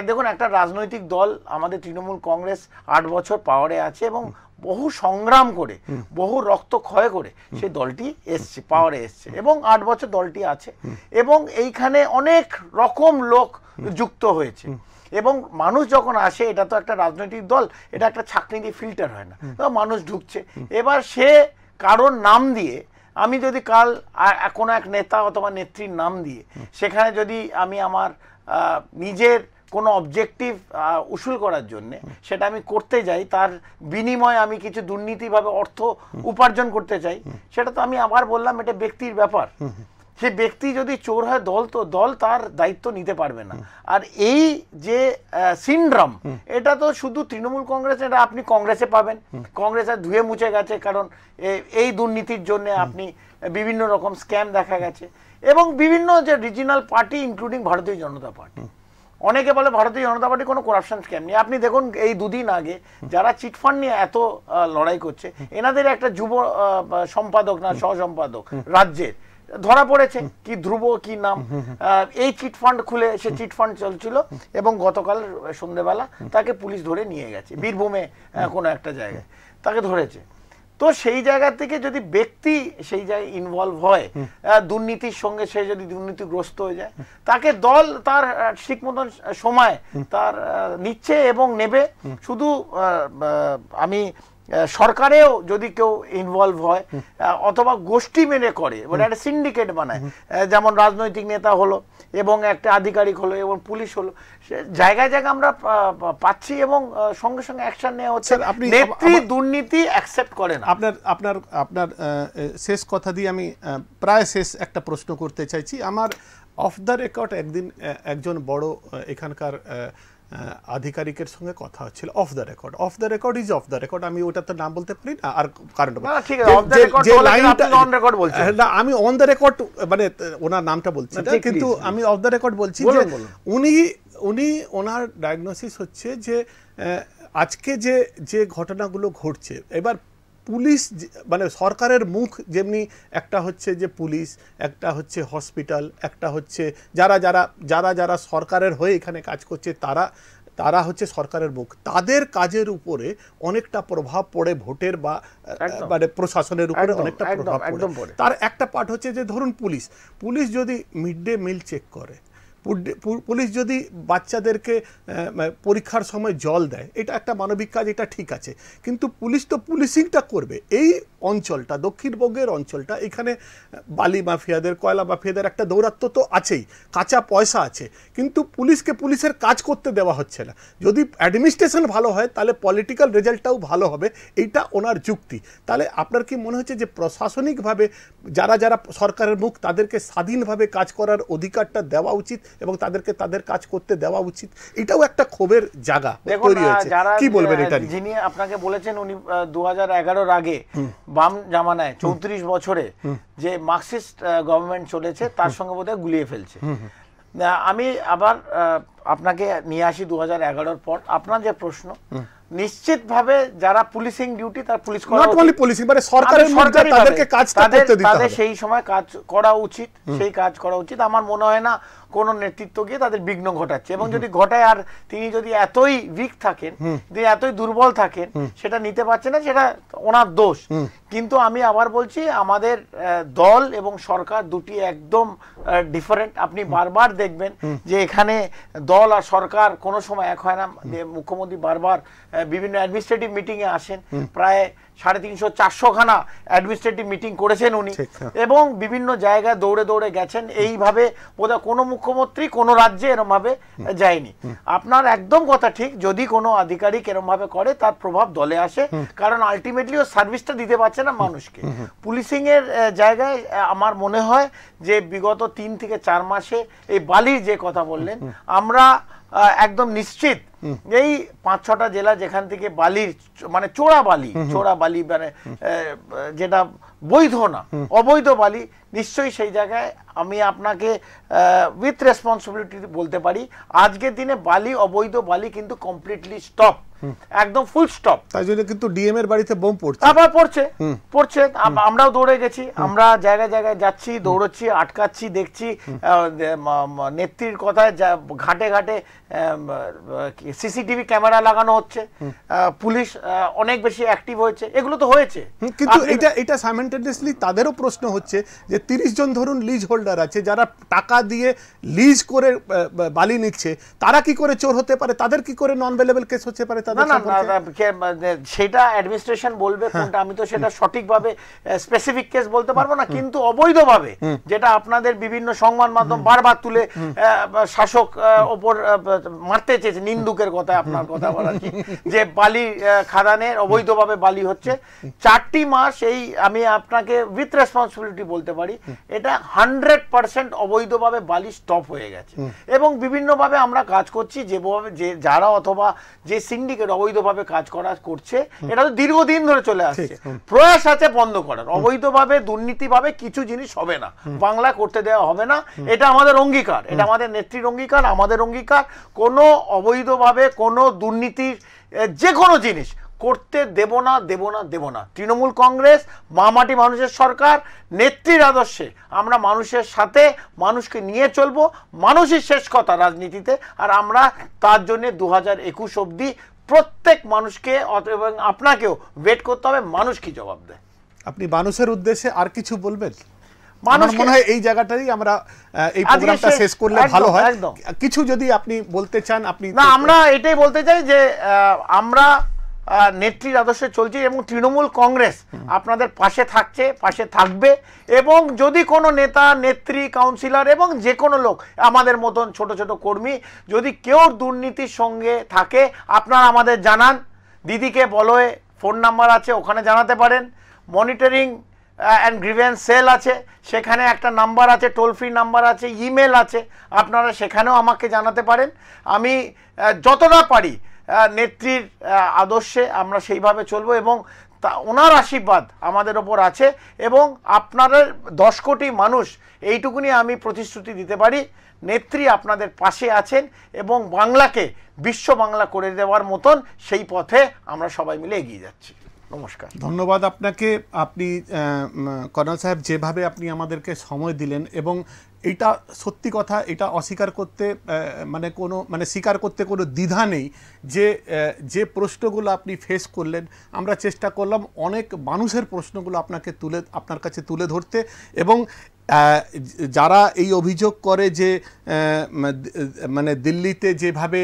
S2: দেখুন একটা রাজনৈতিক দল আমাদের তৃণমূল কংগ্রেস আট বছর পাওয়ারে আছে এবং বহু সংগ্রাম করে বহু রক্ত ক্ষয় করে সে দলটি এসছে পাওয়ারে এসছে এবং আট বছর দলটি আছে এবং এইখানে অনেক রকম লোক যুক্ত হয়েছে এবং মানুষ যখন আসে এটা তো একটা রাজনৈতিক দল এটা একটা ছাকনি দিয়ে ফিল্টার হয় না মানুষ ঢুকছে এবার সে কারোর নাম দিয়ে আমি যদি কাল কোনো এক নেতা অথবা নেত্রীর নাম দিয়ে সেখানে যদি আমি আমার নিজের কোনো অবজেক্টিভ উসুল করার জন্যে সেটা আমি করতে যাই তার বিনিময়ে আমি কিছু দুর্নীতিভাবে অর্থ উপার্জন করতে চাই সেটা তো আমি আবার বললাম এটা ব্যক্তির ব্যাপার সে ব্যক্তি যদি চোর হয় দল তো দল তার দায়িত্ব নিতে পারবে না আর এই যে সিন্ড্রম এটা তো শুধু তৃণমূল কংগ্রেস এটা আপনি কংগ্রেসে পাবেন কংগ্রেস আর ধুয়ে মুছে গেছে কারণ এই দুর্নীতির জন্য আপনি বিভিন্ন রকম স্ক্যাম দেখা গেছে এবং বিভিন্ন যে রিজিনাল পার্টি ইনক্লুডিং ভারতীয় জনতা পার্টি অনেকে বলে ভারতীয় জনতা পার্টি কোনো করাপশন স্ক্যাম নেই আপনি দেখুন এই দুদিন আগে যারা চিটফান্ড নিয়ে এত লড়াই করছে এনাদের একটা যুব সম্পাদক না সহসম্পাদক রাজ্যের ধরা পড়েছে কি ধ্রুব কি নাম এই চিট ফান্ড খুলে সে চিট ফান্ড চলছিল এবং গতকাল সন্ধ্যেবেলা তাকে পুলিশ ধরে নিয়ে গেছে বীরভূমে কোনো একটা জায়গায় তাকে ধরেছে তো সেই জায়গা থেকে যদি ব্যক্তি সেই জায়গায় ইনভলভ হয় দুর্নীতির সঙ্গে সে যদি দুর্নীতিগ্রস্ত হয়ে যায় তাকে দল তার ঠিক মতন সময় তার নিচ্ছে এবং নেবে শুধু আমি সরকারেও যদি কেউ ইনভলভ হয় অথবা গোষ্ঠী মেনে করে মানে একটা সিন্ডিকেট বানায় যেমন রাজনৈতিক নেতা হলো এবং একটা আধিকারিক হলো এবং পুলিশ হলো জায়গায় জায়গায় আমরা পাচ্ছি এবং সঙ্গে সঙ্গে অ্যাকশন নেওয়া হচ্ছে আপনি নেত্রী
S1: দুর্নীতি অ্যাকসেপ্ট করেন আপনার আপনার আপনার শেষ কথা দিয়ে আমি প্রায় শেষ একটা প্রশ্ন করতে চাইছি আমার অফ দ্য রেকর্ড একদিন একজন বড় এখানকার আধিকারিকের সঙ্গে কথা হচ্ছিল off the record off the record is off the record আমি ওটা তো নাম বলতে পারি না আর কারণ না আমি অন দ্য রেকর্ড মানে ওনার নামটা বলছি কিন্তু আমি অফ দ্য রেকর্ড বলছি যে উনি উনি ওনার ডায়াগনোসিস হচ্ছে যে আজকে যে যে ঘটনাগুলো ঘটছে এবার পুলিশ মানে সরকারের মুখ যেমনি একটা হচ্ছে যে পুলিশ একটা হচ্ছে হসপিটাল একটা হচ্ছে যারা যারা যারা যারা সরকারের হয়ে এখানে কাজ করছে তারা তারা হচ্ছে সরকারের মুখ তাদের কাজের উপরে অনেকটা প্রভাব পড়ে ভোটের বা মানে প্রশাসনের উপরে অনেকটা প্রভাব পড়ে তার একটা পার্ট হচ্ছে যে ধরুন পুলিশ পুলিশ যদি মিড ডে মিল চেক করে পুলিশ যদি বাচ্চাদেরকে মানে পরীক্ষার সময় জল দেয় এটা একটা মানবিক কাজ এটা ঠিক আছে কিন্তু পুলিশ তো পুলিশিংটা করবে এই অঞ্চলটা দক্ষিণবঙ্গের অঞ্চলটা এখানে বালি মাফিয়াদের কয়লা মাফিয়াদের একটা দৌরাত্ম তো আছেই কাঁচা পয়সা আছে কিন্তু পুলিশকে পুলিশের কাজ করতে দেওয়া হচ্ছে না যদি অ্যাডমিনিস্ট্রেশন ভালো হয় তাহলে পলিটিক্যাল রেজাল্টটাও ভালো হবে এইটা ওনার যুক্তি তাহলে আপনার কি মনে হচ্ছে যে প্রশাসনিকভাবে যারা যারা সরকারের মুখ তাদেরকে স্বাধীনভাবে কাজ করার অধিকারটা দেওয়া উচিত এবং তাদেরকে তাদের কাজ করতে দেওয়া উচিত এটাও একটা ক্ষোভের জায়গা
S2: তৈরি হয়েছে কি বলবেন এটা যিনি আপনাকে বলেছেন উনি দু হাজার আগে বাম জামানায় চৌত্রিশ বছরে যে মার্কসিস্ট গভর্নমেন্ট চলেছে তার সঙ্গে বোধহয় গুলিয়ে ফেলছে আমি আবার আপনাকে নিয়ে আসি দু হাজার পর আপনার যে প্রশ্ন নিশ্চিতভাবে যারা পুলিশিং ডিউটি তার পুলিশ পুলিশিং মানে সরকারের সরকার তাদেরকে কাজ করতে তাদের সেই সময় কাজ করা উচিত সেই কাজ করা উচিত আমার মনে হয় না কোন নেতৃত্ব গিয়ে তাদের বিঘ্ন ঘটাচ্ছে এবং যদি ঘটায় আর তিনি যদি এতই উইক থাকেন তিনি এতই দুর্বল থাকেন সেটা নিতে পারছে না সেটা ওনার দোষ কিন্তু আমি আবার বলছি আমাদের দল এবং সরকার দুটি একদম ডিফারেন্ট আপনি বারবার দেখবেন যে এখানে দল আর সরকার কোনো সময় এক হয় না মুখ্যমন্ত্রী বারবার বিভিন্ন অ্যাডমিনিস্ট্রেটিভ মিটিংয়ে আসেন প্রায় সাড়ে তিনশো চারশো খানা অ্যাডমিনিস্ট্রেটিভ মিটিং করেছেন উনি হ্যাঁ। এবং বিভিন্ন জায়গায় দৌড়ে দৌড়ে গেছেন এইভাবে বোধহয় কোনো মুখ্যমন্ত্রী কোনো রাজ্যে এরমভাবে যায়নি আপনার একদম কথা ঠিক যদি কোনো আধিকারিক এরমভাবে করে তার প্রভাব দলে আসে কারণ আলটিমেটলি ও সার্ভিসটা দিতে পারছে না মানুষকে পুলিশিংয়ের জায়গায় আমার মনে হয় যে বিগত তিন থেকে চার মাসে এই বালির যে কথা বললেন আমরা একদম নিশ্চিত এই পাঁচ ছটা জেলা যেখান থেকে বালির মানে চোরা বালি চোরা বালি মানে যেটা বৈধ না অবৈধ বালি নিশ্চয়ই সেই জায়গায় আমি আপনাকে উইথ রেসপন্সিবিলিটি বলতে পারি আজকের দিনে বালি অবৈধ বালি কিন্তু কমপ্লিটলি স্টপ একদম ফুল স্টপ তাই জন্য কিন্তু
S1: ডিএম এর বাড়িতে বোম পড়ছে
S2: আবার পড়ছে পড়ছে আমরাও দৌড়ে গেছি আমরা জায়গায় জায়গায় যাচ্ছি দৌড়চ্ছি আটকাচ্ছি দেখছি নেত্রীর কথায় ঘাটে ঘাটে সিসিটিভি ক্যামেরা লাগানো হচ্ছে পুলিশ অনেক বেশি অ্যাক্টিভ হয়েছে এগুলো তো হয়েছে
S1: কিন্তু এটা এটা সাইমেন্টেনিয়াসলি তাদেরও প্রশ্ন হচ্ছে যে তিরিশ জন ধরুন লিজ হোল্ডার আছে যারা টাকা দিয়ে লিজ করে বালি নিচ্ছে তারা কি করে চোর হতে পারে তাদের কি করে নন ভেলেবল কেস হতে পারে তাদের না
S2: মানে, সেটা অ্যাডমিনিস্ট্রেশন বলবে হ্যাঁ। কোনটা আমি তো সেটা সঠিকভাবে স্পেসিফিক কেস বলতে পারবো না কিন্তু অবৈধভাবে যেটা আপনাদের বিভিন্ন সংবাদ মাধ্যম বারবার তুলে শাসক ওপর মারতে চেয়েছে নিন্দুকের কথা আপনার কথা বলা যে বালি খাদানের অবৈধভাবে বালি হচ্ছে চারটি মাস এই আমি আপনাকে উইথ রেসপন্সিবিলিটি বলতে পারি পারি এটা হান্ড্রেড পার্সেন্ট অবৈধভাবে বালি স্টপ হয়ে গেছে এবং বিভিন্নভাবে আমরা কাজ করছি যেভাবে যে যারা অথবা যে সিন্ডিকেট অবৈধভাবে কাজ করা করছে এটা তো দীর্ঘদিন ধরে চলে আসছে প্রয়াস আছে বন্ধ করার অবৈধভাবে দুর্নীতিভাবে কিছু জিনিস হবে না বাংলা করতে দেওয়া হবে না এটা আমাদের অঙ্গীকার এটা আমাদের নেত্রীর অঙ্গীকার আমাদের অঙ্গীকার কোনো অবৈধভাবে কোনো দুর্নীতির যে কোনো জিনিস করতে দেব না দেব না দেব না তৃণমূল কংগ্রেস মামাটি মানুষের সরকার নেত্রীর আদর্শে আমরা মানুষের সাথে মানুষকে নিয়ে চলবো মানুষই শেষ কথা রাজনীতিতে আর আমরা তার জন্যে দু হাজার একুশ অবধি প্রত্যেক মানুষকে এবং আপনাকেও ওয়েট করতে হবে মানুষ কি জবাব দেয়
S1: আপনি মানুষের উদ্দেশ্যে আর কিছু বলবেন মানুষ মনে হয় এই জায়গাটাই আমরা এই প্রোগ্রামটা শেষ করলে ভালো হয় কিছু যদি আপনি বলতে চান আপনি না আমরা
S2: এটাই বলতে চাই যে আমরা নেত্রীর আদর্শে চলছে এবং তৃণমূল কংগ্রেস আপনাদের পাশে থাকছে পাশে থাকবে এবং যদি কোনো নেতা নেত্রী কাউন্সিলর এবং যে কোনো লোক আমাদের মতন ছোট ছোট কর্মী যদি কেউ দুর্নীতির সঙ্গে থাকে আপনারা আমাদের জানান দিদিকে বলয়ে ফোন নাম্বার আছে ওখানে জানাতে পারেন মনিটরিং অ্যান্ড গ্রিভেন্স সেল আছে সেখানে একটা নাম্বার আছে টোল ফ্রি নাম্বার আছে ইমেল আছে আপনারা সেখানেও আমাকে জানাতে পারেন আমি যতটা পারি নেত্রীর আদর্শে আমরা সেইভাবে চলবো এবং তা ওনার আশীর্বাদ আমাদের ওপর আছে এবং আপনাদের দশ কোটি মানুষ এইটুকুনি আমি প্রতিশ্রুতি দিতে পারি নেত্রী আপনাদের পাশে আছেন এবং বাংলাকে বিশ্ব বাংলা করে দেওয়ার মতন সেই পথে আমরা সবাই মিলে এগিয়ে যাচ্ছি
S1: নমস্কার ধন্যবাদ আপনাকে আপনি কর্নাল সাহেব যেভাবে আপনি আমাদেরকে সময় দিলেন এবং এটা সত্যি কথা এটা অস্বীকার করতে মানে কোনো মানে স্বীকার করতে কোনো দ্বিধা নেই যে যে প্রশ্নগুলো আপনি ফেস করলেন আমরা চেষ্টা করলাম অনেক মানুষের প্রশ্নগুলো আপনাকে তুলে আপনার কাছে তুলে ধরতে এবং যারা এই অভিযোগ করে যে মানে দিল্লিতে যেভাবে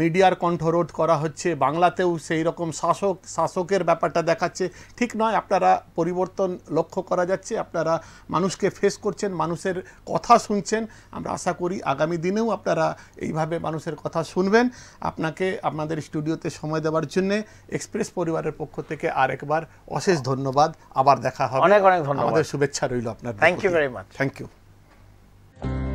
S1: মিডিয়ার কণ্ঠরোধ করা হচ্ছে বাংলাতেও সেই রকম শাসক শাসকের ব্যাপারটা দেখাচ্ছে ঠিক নয় আপনারা পরিবর্তন লক্ষ্য করা যাচ্ছে আপনারা মানুষকে ফেস করছেন মানুষের কথা শুনছেন আমরা আশা করি আগামী দিনেও আপনারা এইভাবে মানুষের কথা শুনবেন আপনাকে আপনাদের স্টুডিওতে সময় দেওয়ার জন্যে এক্সপ্রেস পরিবারের পক্ষ থেকে আরেকবার অশেষ ধন্যবাদ আবার দেখা হবে অনেক অনেক ধন্যবাদ আমাদের শুভেচ্ছা রইল আপনার thank you very much thank you